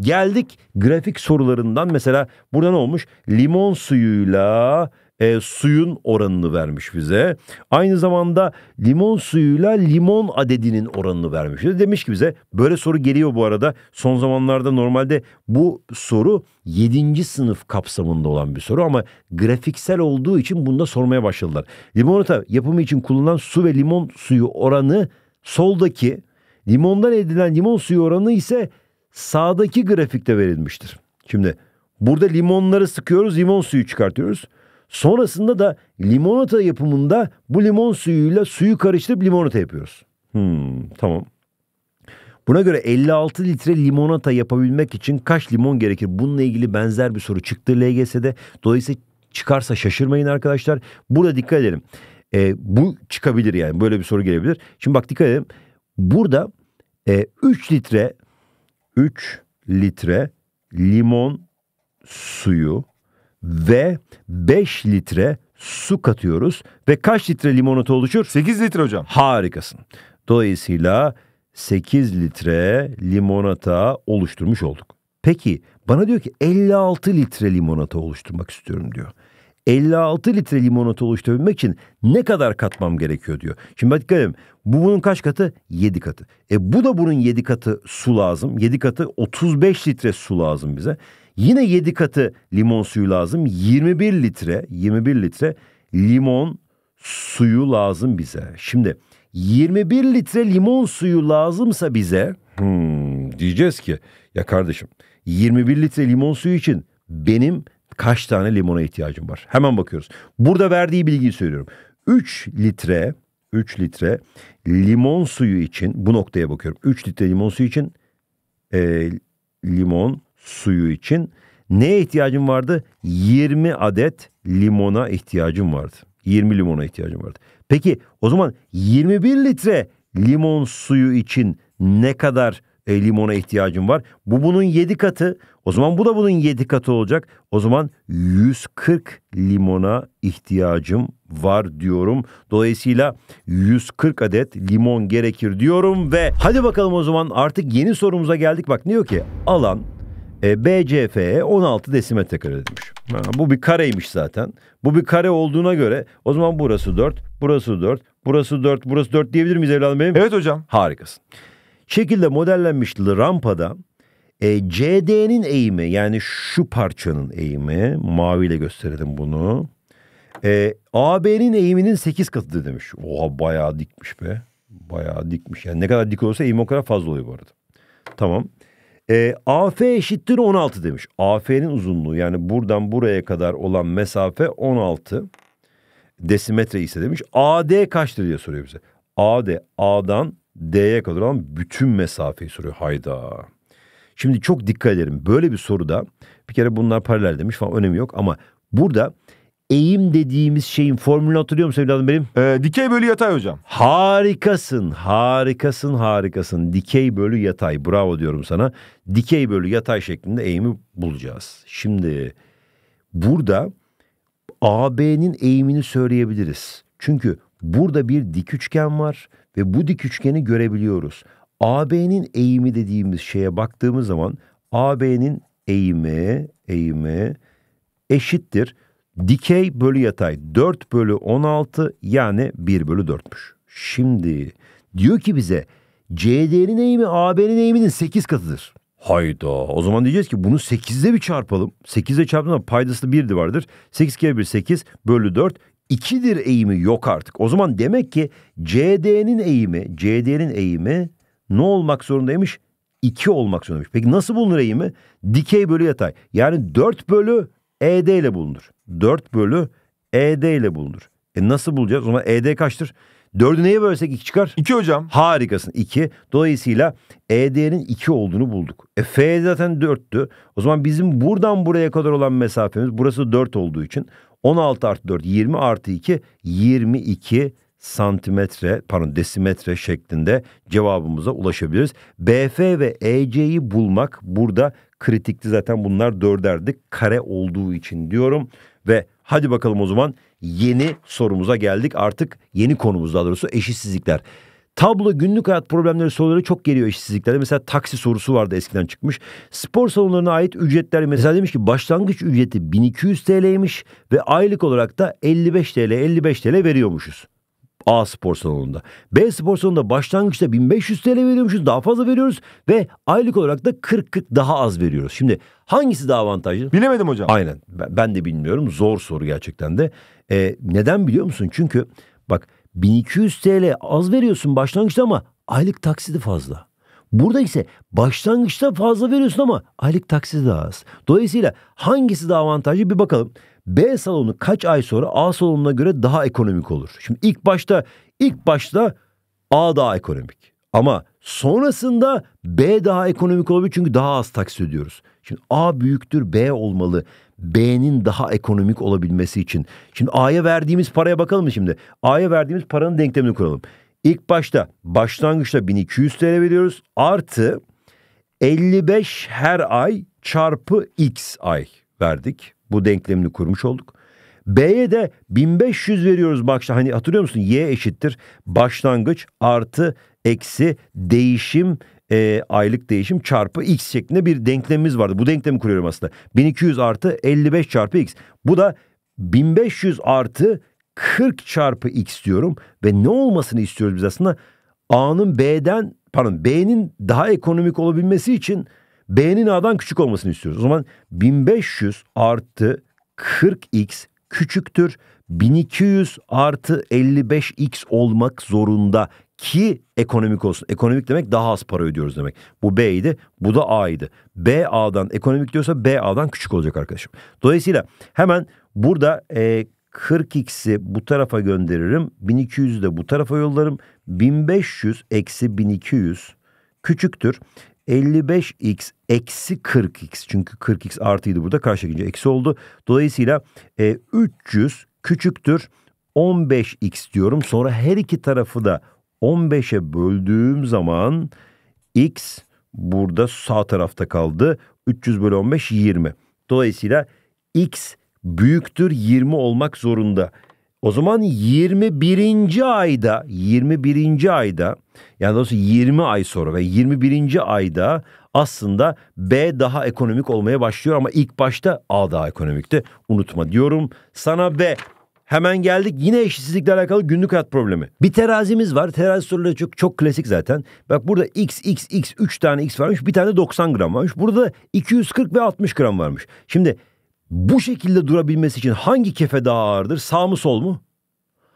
geldik grafik sorularından. Mesela burada ne olmuş? Limon suyuyla e, suyun oranını vermiş bize. Aynı zamanda limon suyuyla limon adedinin oranını vermiş. Demiş ki bize böyle soru geliyor bu arada. Son zamanlarda normalde bu soru 7. sınıf kapsamında olan bir soru ama grafiksel olduğu için bunda sormaya başladılar. Limonata yapımı için kullanılan su ve limon suyu oranı soldaki limondan elde edilen limon suyu oranı ise sağdaki grafikte verilmiştir. Şimdi burada limonları sıkıyoruz limon suyu çıkartıyoruz. Sonrasında da limonata yapımında bu limon suyuyla suyu karıştırıp limonata yapıyoruz. Hmm, tamam. Buna göre 56 litre limonata yapabilmek için kaç limon gerekir? Bununla ilgili benzer bir soru çıktı LGS'de. Dolayısıyla çıkarsa şaşırmayın arkadaşlar. Burada dikkat edelim. E, bu çıkabilir yani böyle bir soru gelebilir. Şimdi bak dikkat edelim. Burada e, 3 litre 3 litre limon suyu ve 5 litre su katıyoruz. Ve kaç litre limonata oluşur? 8 litre hocam. Harikasın. Dolayısıyla 8 litre limonata oluşturmuş olduk. Peki bana diyor ki 56 litre limonata oluşturmak istiyorum diyor. 56 litre limonata oluşturabilmek için ne kadar katmam gerekiyor diyor. Şimdi dikkat edin. Bu bunun kaç katı? 7 katı. E bu da bunun 7 katı su lazım. 7 katı 35 litre su lazım bize. Yine 7 katı limon suyu lazım. 21 litre, 21 litre limon suyu lazım bize. Şimdi 21 litre limon suyu lazımsa bize hmm, diyeceğiz ki ya kardeşim 21 litre limon suyu için benim kaç tane limona ihtiyacım var? Hemen bakıyoruz. Burada verdiği bilgiyi söylüyorum. 3 litre 3 litre limon suyu için bu noktaya bakıyorum. 3 litre limon suyu için e, limon suyu için neye ihtiyacım vardı? 20 adet limona ihtiyacım vardı. 20 limona ihtiyacım vardı. Peki o zaman 21 litre limon suyu için ne kadar e, limona ihtiyacım var? Bu bunun 7 katı. O zaman bu da bunun 7 katı olacak. O zaman 140 limona ihtiyacım var diyorum. Dolayısıyla 140 adet limon gerekir diyorum ve hadi bakalım o zaman artık yeni sorumuza geldik. Bak diyor ki alan e, BCF'ye 16 desimetre kare demiş. Ha, bu bir kareymiş zaten. Bu bir kare olduğuna göre o zaman burası 4, burası 4, burası 4, burası 4 diyebilir miyiz evladım benim? Evet hocam. Harikasın. Şekilde modellenmiş rampada e, CD'nin eğimi yani şu parçanın eğimi maviyle gösterelim bunu. E, AB'nin eğiminin 8 katı demiş. Oha bayağı dikmiş be. Bayağı dikmiş. Yani ne kadar dik olursa eğim o kadar fazla oluyor bu arada. Tamam. E, ee, AF eşittir 16 demiş. AF'nin uzunluğu yani buradan buraya kadar olan mesafe 16 desimetre ise demiş. AD kaçtır diye soruyor bize. AD, A'dan D'ye kadar olan bütün mesafeyi soruyor. Hayda. Şimdi çok dikkat edelim. Böyle bir soruda bir kere bunlar paralel demiş falan önemi yok ama burada eğim dediğimiz şeyin formülünü hatırlıyor musun evladım benim? Ee, dikey bölü yatay hocam. Harikasın, harikasın, harikasın. Dikey bölü yatay. Bravo diyorum sana. Dikey bölü yatay şeklinde eğimi bulacağız. Şimdi burada AB'nin eğimini söyleyebiliriz. Çünkü burada bir dik üçgen var ve bu dik üçgeni görebiliyoruz. AB'nin eğimi dediğimiz şeye baktığımız zaman AB'nin eğimi eğimi eşittir Dikey bölü yatay 4 bölü 16 yani 1 bölü 4'müş. Şimdi diyor ki bize CD'nin eğimi AB'nin eğiminin 8 katıdır. Hayda o zaman diyeceğiz ki bunu 8'de bir çarpalım. 8'de çarptığında paydası 1'di vardır. 8 kere 1 8 bölü 4 2'dir eğimi yok artık. O zaman demek ki CD'nin eğimi CD'nin eğimi ne olmak zorundaymış? 2 olmak zorundaymış. Peki nasıl bulunur eğimi? Dikey bölü yatay. Yani 4 bölü ED ile bulunur. 4 bölü ED ile bulunur. E nasıl bulacağız? O zaman ED kaçtır? 4'ü neye bölsek 2 çıkar? 2 hocam. Harikasın 2. Dolayısıyla ED'nin 2 olduğunu bulduk. E F zaten 4'tü. O zaman bizim buradan buraya kadar olan mesafemiz burası 4 olduğu için 16 artı 4 20 artı 2 22 santimetre pardon desimetre şeklinde cevabımıza ulaşabiliriz. BF ve EC'yi bulmak burada kritikti zaten bunlar dörderdi kare olduğu için diyorum. Ve hadi bakalım o zaman yeni sorumuza geldik. Artık yeni konumuz daha doğrusu eşitsizlikler. Tablo günlük hayat problemleri soruları çok geliyor eşitsizliklerde. Mesela taksi sorusu vardı eskiden çıkmış. Spor salonlarına ait ücretler mesela demiş ki başlangıç ücreti 1200 TL'ymiş ve aylık olarak da 55 TL 55 TL veriyormuşuz. A spor salonunda. B spor salonunda başlangıçta 1500 TL veriyormuşuz daha fazla veriyoruz ve aylık olarak da 40-40 daha az veriyoruz. Şimdi hangisi daha avantajlı? Bilemedim hocam. Aynen ben de bilmiyorum zor soru gerçekten de. Ee, neden biliyor musun? Çünkü bak 1200 TL az veriyorsun başlangıçta ama aylık taksidi fazla. Burada ise başlangıçta fazla veriyorsun ama aylık taksidi daha az. Dolayısıyla hangisi daha avantajlı bir bakalım. B salonu kaç ay sonra A salonuna göre daha ekonomik olur. Şimdi ilk başta ilk başta A daha ekonomik. Ama sonrasında B daha ekonomik olabilir çünkü daha az taksit ödüyoruz. Şimdi A büyüktür B olmalı. B'nin daha ekonomik olabilmesi için. Şimdi A'ya verdiğimiz paraya bakalım şimdi? A'ya verdiğimiz paranın denklemini kuralım. İlk başta başlangıçta 1200 TL veriyoruz. Artı 55 her ay çarpı x ay verdik. Bu denklemini kurmuş olduk. B'ye de 1500 veriyoruz başta. Hani hatırlıyor musun? Y eşittir başlangıç artı eksi değişim e, aylık değişim çarpı x şeklinde bir denklemimiz vardı. Bu denklemi kuruyorum aslında. 1200 artı 55 çarpı x. Bu da 1500 artı 40 çarpı x diyorum. Ve ne olmasını istiyoruz biz aslında? A'nın B'den pardon B'nin daha ekonomik olabilmesi için B'nin A'dan küçük olmasını istiyoruz. O zaman 1500 artı 40x küçüktür. 1200 artı 55x olmak zorunda ki ekonomik olsun. Ekonomik demek daha az para ödüyoruz demek. Bu B'ydi, bu da A'ydı. B A'dan ekonomik diyorsa B A'dan küçük olacak arkadaşım. Dolayısıyla hemen burada e, 40x'i bu tarafa gönderirim. 1200'ü de bu tarafa yollarım. 1500 eksi 1200 küçüktür. 55x eksi 40x çünkü 40x artıydı burada karşı gelince eksi oldu. Dolayısıyla e, 300 küçüktür 15x diyorum. Sonra her iki tarafı da 15'e böldüğüm zaman x burada sağ tarafta kaldı. 300 bölü 15 20. Dolayısıyla x büyüktür 20 olmak zorunda. O zaman 21. ayda 21. ayda yani doğrusu 20 ay sonra ve 21. ayda aslında B daha ekonomik olmaya başlıyor ama ilk başta A daha ekonomikti. Unutma diyorum sana B. hemen geldik yine eşitsizlikle alakalı günlük hayat problemi. Bir terazimiz var. Terazi soruları çok çok klasik zaten. Bak burada x x x 3 tane x varmış. Bir tane 90 gram varmış. Burada 240 ve 60 gram varmış. Şimdi bu şekilde durabilmesi için hangi kefe daha ağırdır? Sağ mı sol mu?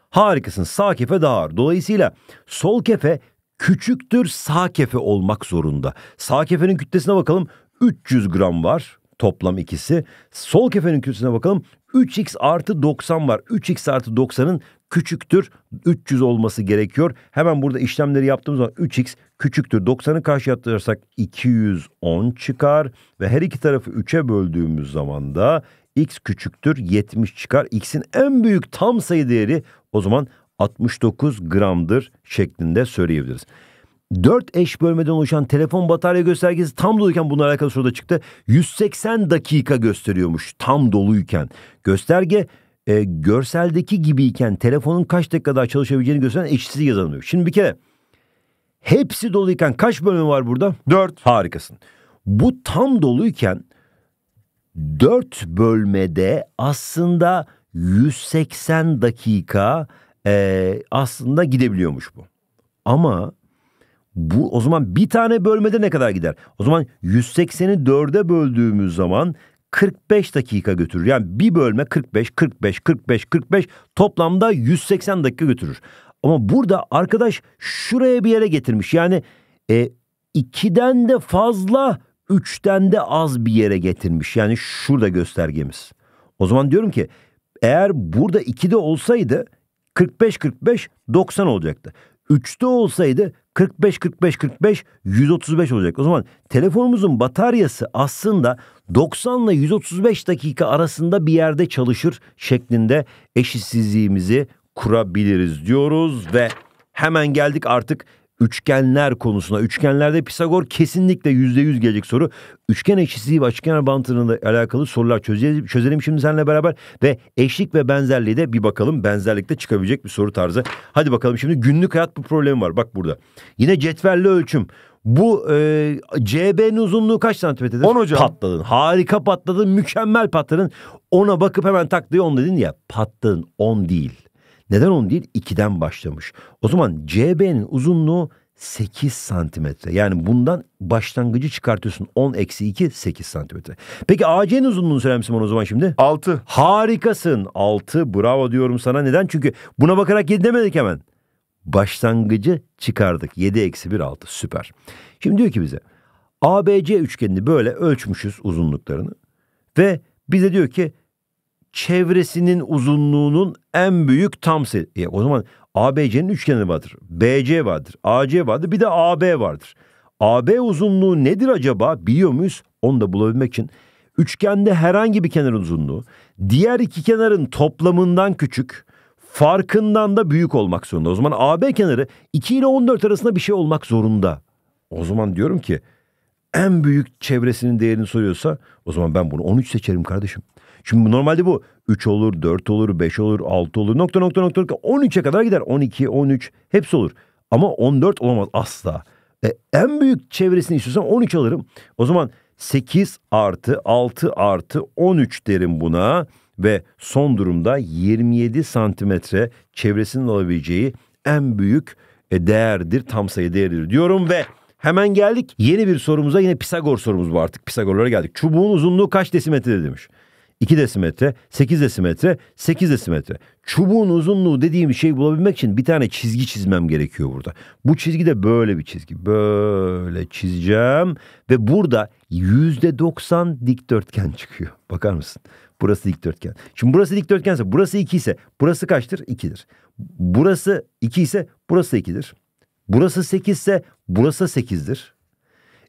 Harikasın. Sağ kefe daha ağır. Dolayısıyla sol kefe küçüktür sağ kefe olmak zorunda. Sağ kefenin kütlesine bakalım 300 gram var toplam ikisi. Sol kefenin kütlesine bakalım 3x artı 90 var. 3x artı 90'ın küçüktür 300 olması gerekiyor. Hemen burada işlemleri yaptığımız zaman 3x küçüktür. 90'ı karşıya yatırırsak 210 çıkar ve her iki tarafı 3'e böldüğümüz zaman da x küçüktür 70 çıkar. x'in en büyük tam sayı değeri o zaman 69 gramdır şeklinde söyleyebiliriz. 4 eş bölmeden oluşan telefon batarya göstergesi tam doluyken bununla alakalı soruda çıktı. 180 dakika gösteriyormuş tam doluyken. Gösterge e, görseldeki gibiyken telefonun kaç dakika daha çalışabileceğini gösteren eşsiz yazılım Şimdi bir kere hepsi doluyken kaç bölüm var burada? Dört. Harikasın. Bu tam doluyken dört bölmede aslında 180 dakika e, aslında gidebiliyormuş bu. Ama bu o zaman bir tane bölmede ne kadar gider? O zaman 180'i 4'e böldüğümüz zaman 45 dakika götürür. Yani bir bölme 45, 45, 45, 45 toplamda 180 dakika götürür. Ama burada arkadaş şuraya bir yere getirmiş. Yani e, ikiden de fazla, üçten de az bir yere getirmiş. Yani şurada göstergemiz. O zaman diyorum ki eğer burada 2'de olsaydı 45-45 90 olacaktı. 3'te olsaydı 45 45 45 135 olacak. O zaman telefonumuzun bataryası aslında 90 ile 135 dakika arasında bir yerde çalışır şeklinde eşitsizliğimizi kurabiliriz diyoruz ve hemen geldik artık üçgenler konusuna. Üçgenlerde Pisagor kesinlikle yüzde yüz gelecek soru. Üçgen eşitsizliği ve açıkkenar bantlarıyla alakalı sorular çözelim, çözelim şimdi seninle beraber. Ve eşlik ve benzerliği de bir bakalım benzerlikte çıkabilecek bir soru tarzı. Hadi bakalım şimdi günlük hayat bu problemi var bak burada. Yine cetvelli ölçüm. Bu e, CB'nin uzunluğu kaç santimetredir? 10 hocam. Patladın. Harika patladın. Mükemmel patladın. Ona bakıp hemen tak diye 10 dedin ya. Patladın. 10 değil. Neden 10 değil? 2'den başlamış. O zaman CB'nin uzunluğu 8 santimetre. Yani bundan başlangıcı çıkartıyorsun. 10 eksi 2 8 santimetre. Peki AC'nin uzunluğunu söyler misin bana o zaman şimdi? 6. Harikasın. 6 bravo diyorum sana. Neden? Çünkü buna bakarak 7 demedik hemen. Başlangıcı çıkardık. 7 eksi 1 6 süper. Şimdi diyor ki bize ABC üçgenini böyle ölçmüşüz uzunluklarını. Ve bize diyor ki çevresinin uzunluğunun en büyük tam sayı. E, o zaman ABC'nin üçgeni vardır. BC vardır. AC vardır. Bir de AB vardır. AB uzunluğu nedir acaba biliyor muyuz? Onu da bulabilmek için üçgende herhangi bir kenarın uzunluğu diğer iki kenarın toplamından küçük farkından da büyük olmak zorunda. O zaman AB kenarı 2 ile 14 arasında bir şey olmak zorunda. O zaman diyorum ki en büyük çevresinin değerini soruyorsa o zaman ben bunu 13 seçerim kardeşim. Şimdi normalde bu 3 olur, 4 olur, 5 olur, 6 olur, nokta nokta nokta, nokta 13'e kadar gider. 12, 13 hepsi olur. Ama 14 olamaz asla. E, en büyük çevresini istiyorsan 13 alırım. O zaman 8 artı 6 artı 13 derim buna ve son durumda 27 santimetre çevresinin alabileceği en büyük e, değerdir, tam sayı değeridir diyorum ve hemen geldik yeni bir sorumuza yine Pisagor sorumuz bu artık. Pisagorlara geldik. Çubuğun uzunluğu kaç desimetre demiş. 2 desimetre, 8 desimetre, 8 desimetre. Çubuğun uzunluğu dediğim şey bulabilmek için bir tane çizgi çizmem gerekiyor burada. Bu çizgi de böyle bir çizgi. Böyle çizeceğim ve burada %90 dikdörtgen çıkıyor. Bakar mısın? Burası dikdörtgen. Şimdi burası dikdörtgense burası 2 ise burası kaçtır? 2'dir. Burası 2 ise burası 2'dir. Burası 8 ise burası 8'dir.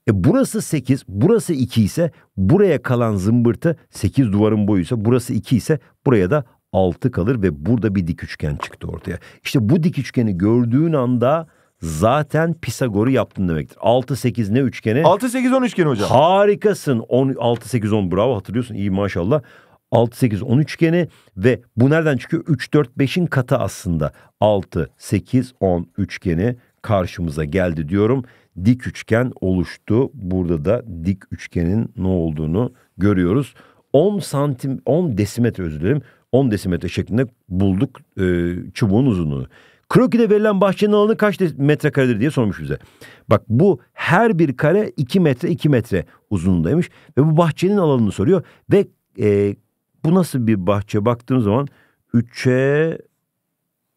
E burası 8, burası 2 ise buraya kalan zımbırtı 8 duvarın boyu ise burası 2 ise buraya da 6 kalır ve burada bir dik üçgen çıktı ortaya. İşte bu dik üçgeni gördüğün anda zaten Pisagor'u yaptın demektir. 6 8 ne üçgeni? 6 8 10 üçgeni hocam. Harikasın. 10 6 8 10 bravo hatırlıyorsun. İyi maşallah. 6 8 10 üçgeni ve bu nereden çıkıyor? 3 4 5'in katı aslında. 6 8 10 üçgeni karşımıza geldi diyorum dik üçgen oluştu. Burada da dik üçgenin ne olduğunu görüyoruz. 10 santim 10 desimetre özür dilerim. 10 desimetre şeklinde bulduk e, çubuğun uzunluğunu. Kroki'de verilen bahçenin alanı kaç metrekaredir diye sormuş bize. Bak bu her bir kare 2 metre 2 metre uzunluğundaymış ve bu bahçenin alanını soruyor ve e, bu nasıl bir bahçe baktığım zaman 3'e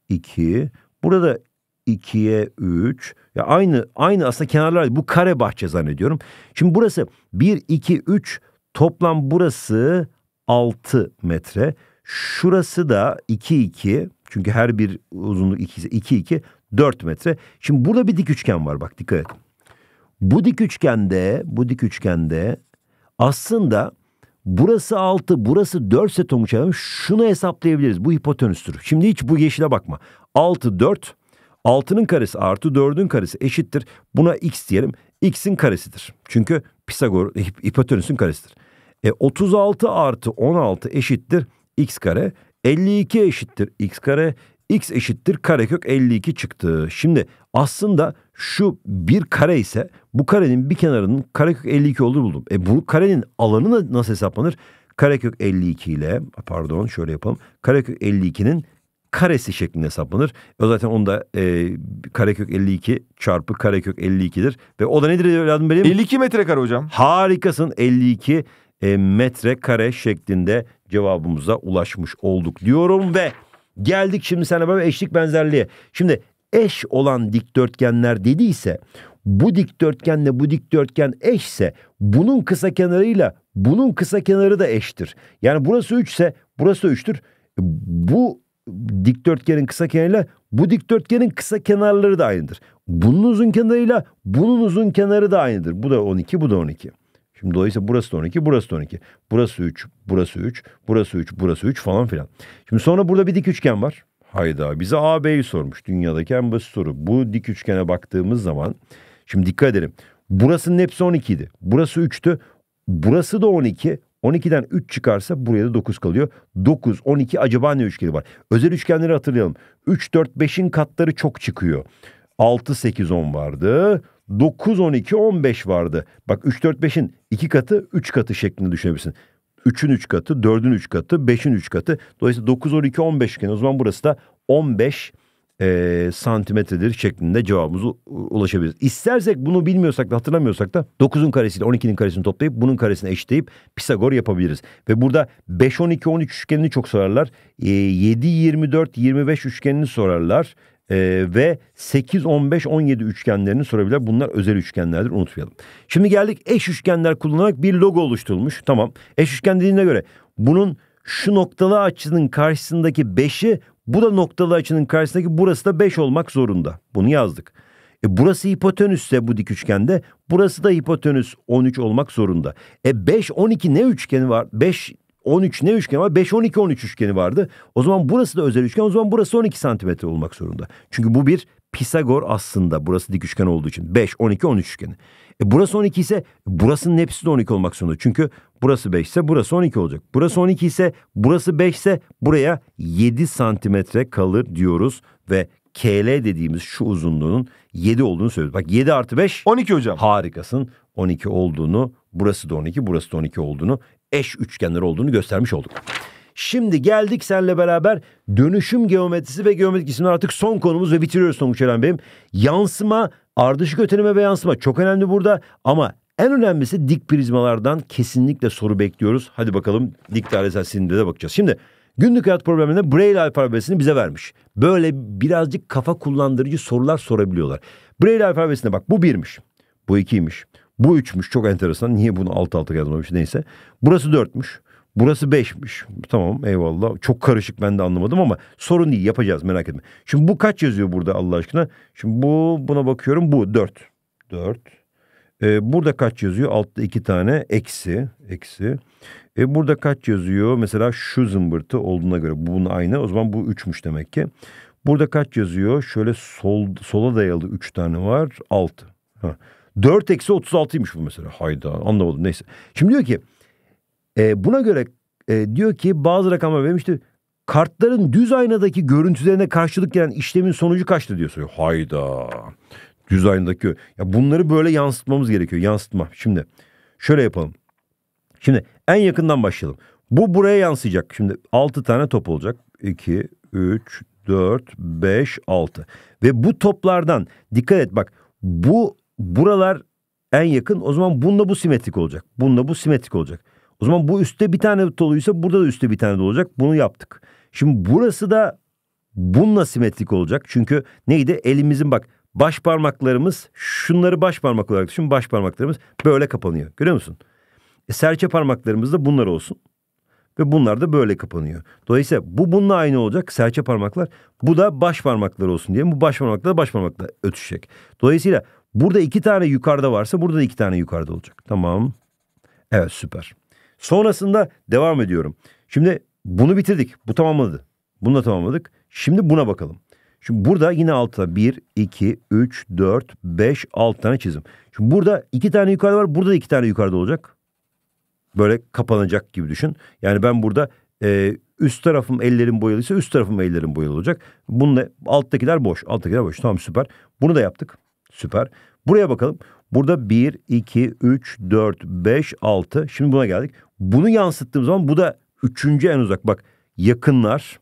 2 burada 2'ye 3 ya aynı aynı aslında kenarlar bu kare bahçe zannediyorum. Şimdi burası 1 2 3 toplam burası 6 metre. Şurası da 2 2 çünkü her bir uzunluk 2 2 2 4 metre. Şimdi burada bir dik üçgen var bak dikkat et. Bu dik üçgende bu dik üçgende aslında burası 6 burası 4 ise Tonguç şunu hesaplayabiliriz bu hipotenüstür. Şimdi hiç bu yeşile bakma. 6 4 6'nın karesi artı 4'ün karesi eşittir. Buna x diyelim. x'in karesidir. Çünkü Pisagor hipotenüsün karesidir. E 36 artı 16 eşittir x kare. 52 eşittir x kare. x eşittir karekök 52 çıktı. Şimdi aslında şu bir kare ise bu karenin bir kenarının karekök 52 olduğunu buldum. E bu karenin alanı nasıl hesaplanır? Karekök 52 ile pardon şöyle yapalım. Karekök 52'nin karesi şeklinde hesaplanır. O zaten onda e, karekök 52 çarpı karekök 52'dir. Ve o da nedir evladım benim? 52 metrekare hocam. Harikasın 52 e, metrekare şeklinde cevabımıza ulaşmış olduk diyorum ve geldik şimdi sana böyle eşlik benzerliğe. Şimdi eş olan dikdörtgenler dediyse bu dikdörtgenle bu dikdörtgen eşse bunun kısa kenarıyla bunun kısa kenarı da eştir. Yani burası 3 ise burası 3'tür. Bu dikdörtgenin kısa kenarıyla bu dikdörtgenin kısa kenarları da aynıdır. Bunun uzun kenarıyla bunun uzun kenarı da aynıdır. Bu da 12, bu da 12. Şimdi dolayısıyla burası da 12, burası da 12. Burası 3, burası 3, burası 3, burası 3 falan filan. Şimdi sonra burada bir dik üçgen var. Hayda bize AB'yi sormuş dünyadaki en basit soru. Bu dik üçgene baktığımız zaman şimdi dikkat edelim. Burasının hepsi 12 idi. Burası 3'tü. Burası da 12. 12'den 3 çıkarsa buraya da 9 kalıyor. 9, 12 acaba ne üçgeni var? Özel üçgenleri hatırlayalım. 3, 4, 5'in katları çok çıkıyor. 6, 8, 10 vardı. 9, 12, 15 vardı. Bak 3, 4, 5'in 2 katı, 3 katı şeklinde düşünebilirsin. 3'ün 3 katı, 4'ün 3 katı, 5'in 3 katı. Dolayısıyla 9, 12, 15 üçgeni. o zaman burası da 15 e, santimetredir şeklinde cevabımıza ulaşabiliriz. İstersek bunu bilmiyorsak da hatırlamıyorsak da 9'un karesiyle 12'nin karesini toplayıp bunun karesini eşitleyip Pisagor yapabiliriz. Ve burada 5, 12, 13 üçgenini çok sorarlar. E, 7, 24, 25 üçgenini sorarlar. Ee, ve 8, 15, 17 üçgenlerini sorabilir. Bunlar özel üçgenlerdir unutmayalım. Şimdi geldik eş üçgenler kullanarak bir logo oluşturulmuş. Tamam eş üçgen dediğine göre bunun şu noktalı açının karşısındaki 5'i bu da noktalı açının karşısındaki burası da 5 olmak zorunda. Bunu yazdık. E burası hipotenüsse bu dik üçgende burası da hipotenüs 13 olmak zorunda. E 5 12 ne üçgeni var? 5 13 ne üçgeni var? 5 12 13 üçgeni vardı. O zaman burası da özel üçgen. O zaman burası 12 santimetre olmak zorunda. Çünkü bu bir Pisagor aslında burası dik üçgen olduğu için 5 12 13 üçgeni. E burası 12 ise burasının hepsi de 12 olmak zorunda. Çünkü Burası 5 ise burası 12 olacak. Burası 12 ise burası 5 ise buraya 7 santimetre kalır diyoruz ve KL dediğimiz şu uzunluğunun 7 olduğunu söylüyoruz. Bak 7 artı 5. 12 hocam. Harikasın. 12 olduğunu, burası da 12, burası da 12 olduğunu, eş üçgenler olduğunu göstermiş olduk. Şimdi geldik senle beraber dönüşüm geometrisi ve geometrik isimler artık son konumuz ve bitiriyoruz Tonguç Eren Bey'im. Yansıma, ardışık öteleme ve yansıma çok önemli burada ama en önemlisi dik prizmalardan kesinlikle soru bekliyoruz. Hadi bakalım dik tarihsel sinirde bakacağız. Şimdi günlük hayat problemlerinde Braille alfabesini bize vermiş. Böyle birazcık kafa kullandırıcı sorular sorabiliyorlar. Braille alfabesine bak bu birmiş. Bu ikiymiş. Bu üçmüş çok enteresan. Niye bunu alt alta yazmamış neyse. Burası dörtmüş. Burası beşmiş. Tamam eyvallah. Çok karışık ben de anlamadım ama sorun değil yapacağız merak etme. Şimdi bu kaç yazıyor burada Allah aşkına? Şimdi bu buna bakıyorum bu dört. Dört. E, burada kaç yazıyor? Altta iki tane eksi. Eksi. E, burada kaç yazıyor? Mesela şu zımbırtı olduğuna göre bunun aynı. O zaman bu üçmüş demek ki. Burada kaç yazıyor? Şöyle sol, sola dayalı üç tane var. Altı. Ha. 4 eksi 36'ymış bu mesela. Hayda anlamadım neyse. Şimdi diyor ki e, buna göre e, diyor ki bazı rakamlar vermişti. Kartların düz aynadaki görüntülerine karşılık gelen işlemin sonucu kaçtı diyor soruyor. Hayda. Düzayındaki Ya bunları böyle yansıtmamız gerekiyor. Yansıtma. Şimdi şöyle yapalım. Şimdi en yakından başlayalım. Bu buraya yansıyacak. Şimdi 6 tane top olacak. 2, 3, 4, 5, 6. Ve bu toplardan dikkat et bak bu buralar en yakın o zaman bununla bu simetrik olacak. Bununla bu simetrik olacak. O zaman bu üstte bir tane doluysa burada da üstte bir tane de olacak. Bunu yaptık. Şimdi burası da bununla simetrik olacak. Çünkü neydi? Elimizin bak baş parmaklarımız şunları baş parmak olarak düşün. Baş parmaklarımız böyle kapanıyor. Görüyor musun? E, serçe parmaklarımız da bunlar olsun. Ve bunlar da böyle kapanıyor. Dolayısıyla bu bununla aynı olacak serçe parmaklar. Bu da baş parmaklar olsun diye. Bu baş parmakla da baş parmakla ötüşecek. Dolayısıyla burada iki tane yukarıda varsa burada da iki tane yukarıda olacak. Tamam. Evet süper. Sonrasında devam ediyorum. Şimdi bunu bitirdik. Bu tamamladı. Bunu da tamamladık. Şimdi buna bakalım. Şimdi burada yine altta 1, 2, 3, 4, 5, 6 tane çizim. Şimdi burada iki tane yukarıda var. Burada iki tane yukarıda olacak. Böyle kapanacak gibi düşün. Yani ben burada e, üst tarafım ellerim boyalıysa üst tarafım ellerim boyalı olacak. Bununla alttakiler boş. Alttakiler boş. Tamam süper. Bunu da yaptık. Süper. Buraya bakalım. Burada 1, 2, 3, 4, 5, 6. Şimdi buna geldik. Bunu yansıttığım zaman bu da üçüncü en uzak. Bak yakınlar,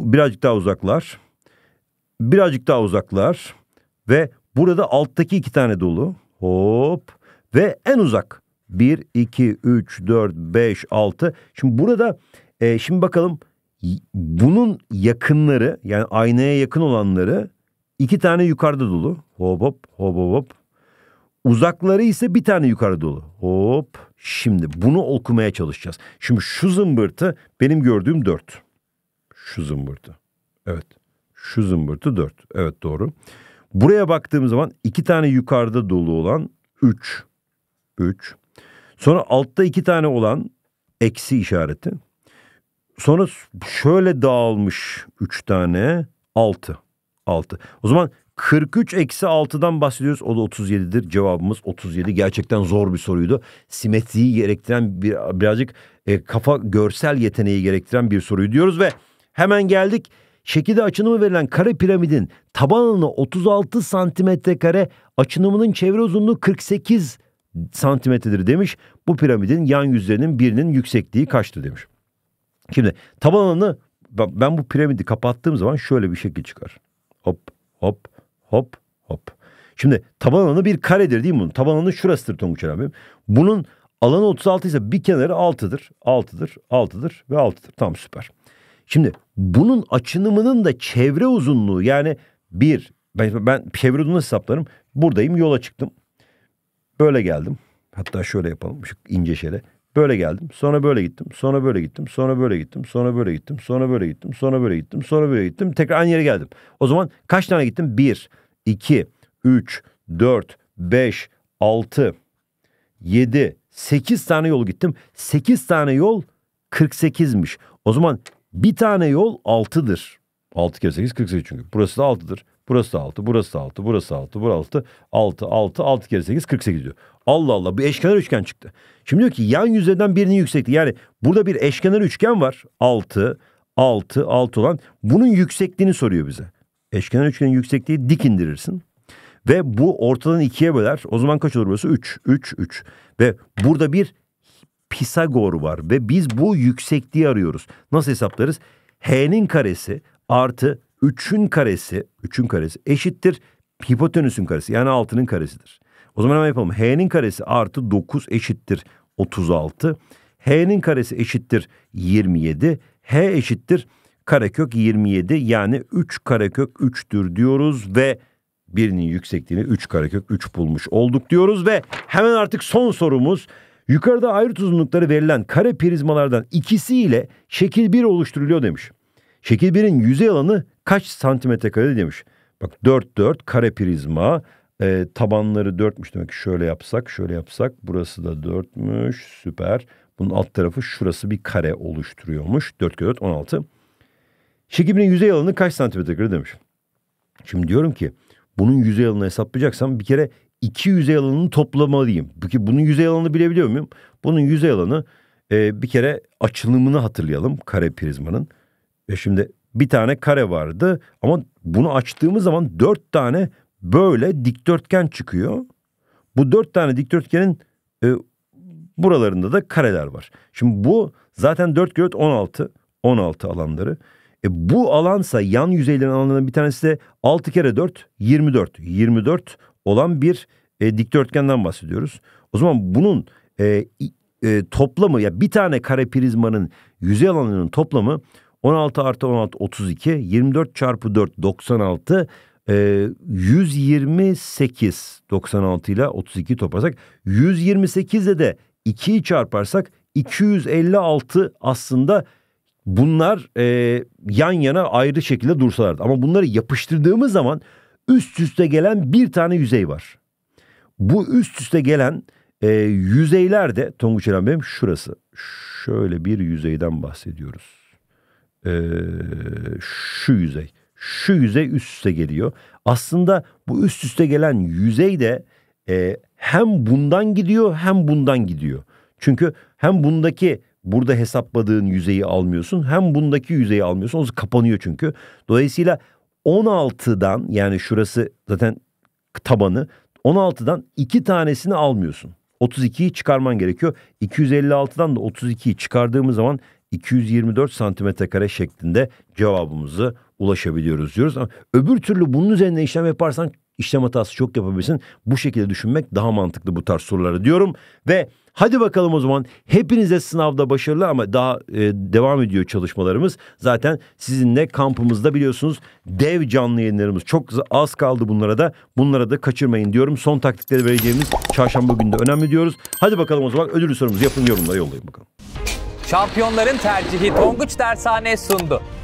birazcık daha uzaklar birazcık daha uzaklar ve burada alttaki iki tane dolu. Hop ve en uzak 1 2 3 4 5 6. Şimdi burada e, şimdi bakalım bunun yakınları yani aynaya yakın olanları iki tane yukarıda dolu. Hop hop hop hop. Uzakları ise bir tane yukarı dolu. Hop. Şimdi bunu okumaya çalışacağız. Şimdi şu zımbırtı benim gördüğüm dört. Şu zımbırtı. Evet. Şu zımbırtı 4. Evet doğru. Buraya baktığım zaman iki tane yukarıda dolu olan 3. 3. Sonra altta iki tane olan eksi işareti. Sonra şöyle dağılmış 3 tane 6. 6. O zaman 43 eksi 6'dan bahsediyoruz. O da 37'dir. Cevabımız 37. Gerçekten zor bir soruydu. Simetriyi gerektiren bir, birazcık e, kafa görsel yeteneği gerektiren bir soruyu diyoruz ve hemen geldik şekilde açınımı verilen kare piramidin tabanını 36 santimetre kare açınımının çevre uzunluğu 48 santimetredir demiş. Bu piramidin yan yüzlerinin birinin yüksekliği kaçtır demiş. Şimdi tabanını ben bu piramidi kapattığım zaman şöyle bir şekil çıkar. Hop hop hop hop. Şimdi taban alanı bir karedir değil mi bunun? Taban alanı şurasıdır Tonguç abim. Bunun alanı 36 ise bir kenarı 6'dır. 6'dır, 6'dır ve 6'dır. Tamam süper. Şimdi bunun açınımının da çevre uzunluğu yani bir ben, ben çevre uzunluğunu hesaplarım. Buradayım yola çıktım. Böyle geldim. Hatta şöyle yapalım şu ince şere. Böyle geldim. Sonra böyle gittim. Sonra böyle gittim. Sonra böyle gittim. Sonra böyle gittim. Sonra böyle gittim. Sonra böyle gittim. Sonra böyle gittim. Tekrar aynı yere geldim. O zaman kaç tane gittim? bir iki üç dört beş altı yedi sekiz tane yol gittim. sekiz tane yol 48'miş. O zaman bir tane yol 6'dır. 6 kere 8 48 çünkü. Burası da 6'dır. Burası da 6, burası da 6, burası da 6, burası da 6. 6, 6, 6 kere 8 48 diyor. Allah Allah bu eşkenar üçgen çıktı. Şimdi diyor ki yan yüzeyden birinin yüksekliği. Yani burada bir eşkenar üçgen var. 6, 6, 6 olan. Bunun yüksekliğini soruyor bize. Eşkenar üçgenin yüksekliği dik indirirsin. Ve bu ortadan ikiye böler. O zaman kaç olur burası? 3, 3, 3. Ve burada bir Pisagor var ve biz bu yüksekliği arıyoruz. Nasıl hesaplarız? H'nin karesi artı 3'ün karesi, 3'ün karesi eşittir hipotenüsün karesi yani altının karesidir. O zaman hemen yapalım. H'nin karesi artı 9 eşittir 36. H'nin karesi eşittir 27. H eşittir karekök 27 yani 3 karekök 3'tür diyoruz ve birinin yüksekliğini 3 karekök 3 bulmuş olduk diyoruz ve hemen artık son sorumuz Yukarıda ayrıt uzunlukları verilen kare prizmalardan ikisiyle şekil 1 oluşturuluyor demiş. Şekil 1'in yüzey alanı kaç santimetre kare demiş. Bak 4 4 kare prizma e, tabanları 4'müş demek ki şöyle yapsak şöyle yapsak burası da 4'müş süper. Bunun alt tarafı şurası bir kare oluşturuyormuş. 4 kare 4 16. Şekil 1'in yüzey alanı kaç santimetre kare demiş. Şimdi diyorum ki bunun yüzey alanını hesaplayacaksam bir kere iki yüzey alanını toplamalıyım. Peki bunun yüzey alanını bilebiliyor muyum? Bunun yüzey alanı e, bir kere açılımını hatırlayalım kare prizmanın. E şimdi bir tane kare vardı ama bunu açtığımız zaman dört tane böyle dikdörtgen çıkıyor. Bu dört tane dikdörtgenin e, buralarında da kareler var. Şimdi bu zaten dört kere 16, 16 alanları. E, bu alansa yan yüzeylerin alanlarından bir tanesi de altı kere dört, yirmi 4, 24. 24 olan bir e, dikdörtgenden bahsediyoruz. O zaman bunun e, e, toplamı ya bir tane kare prizmanın yüzey alanının toplamı 16 artı 16 32 24 çarpı 4 96 e, 128 96 ile 32 toparsak 128'e de 2'yi çarparsak 256 aslında bunlar e, yan yana ayrı şekilde dursalardı. Ama bunları yapıştırdığımız zaman üst üste gelen bir tane yüzey var. Bu üst üste gelen e, yüzeyler de Tonguç Eren Bey'im şurası. Şöyle bir yüzeyden bahsediyoruz. E, şu yüzey. Şu yüzey üst üste geliyor. Aslında bu üst üste gelen yüzey de e, hem bundan gidiyor hem bundan gidiyor. Çünkü hem bundaki burada hesapladığın yüzeyi almıyorsun hem bundaki yüzeyi almıyorsun. O kapanıyor çünkü. Dolayısıyla 16'dan yani şurası zaten tabanı 16'dan 2 tanesini almıyorsun. 32'yi çıkarman gerekiyor. 256'dan da 32'yi çıkardığımız zaman 224 santimetre kare şeklinde cevabımızı ulaşabiliyoruz diyoruz. Ama öbür türlü bunun üzerinde işlem yaparsan işlem hatası çok yapabilirsin. Bu şekilde düşünmek daha mantıklı bu tarz soruları diyorum. Ve Hadi bakalım o zaman hepinize sınavda başarılı ama daha e, devam ediyor çalışmalarımız. Zaten sizinle kampımızda biliyorsunuz dev canlı yayınlarımız çok az kaldı bunlara da. Bunlara da kaçırmayın diyorum. Son taktikleri vereceğimiz çarşamba günü de önemli diyoruz. Hadi bakalım o zaman ödülü sorumuzu yapın yorumlara yollayın bakalım. Şampiyonların tercihi Tonguç Dershane sundu.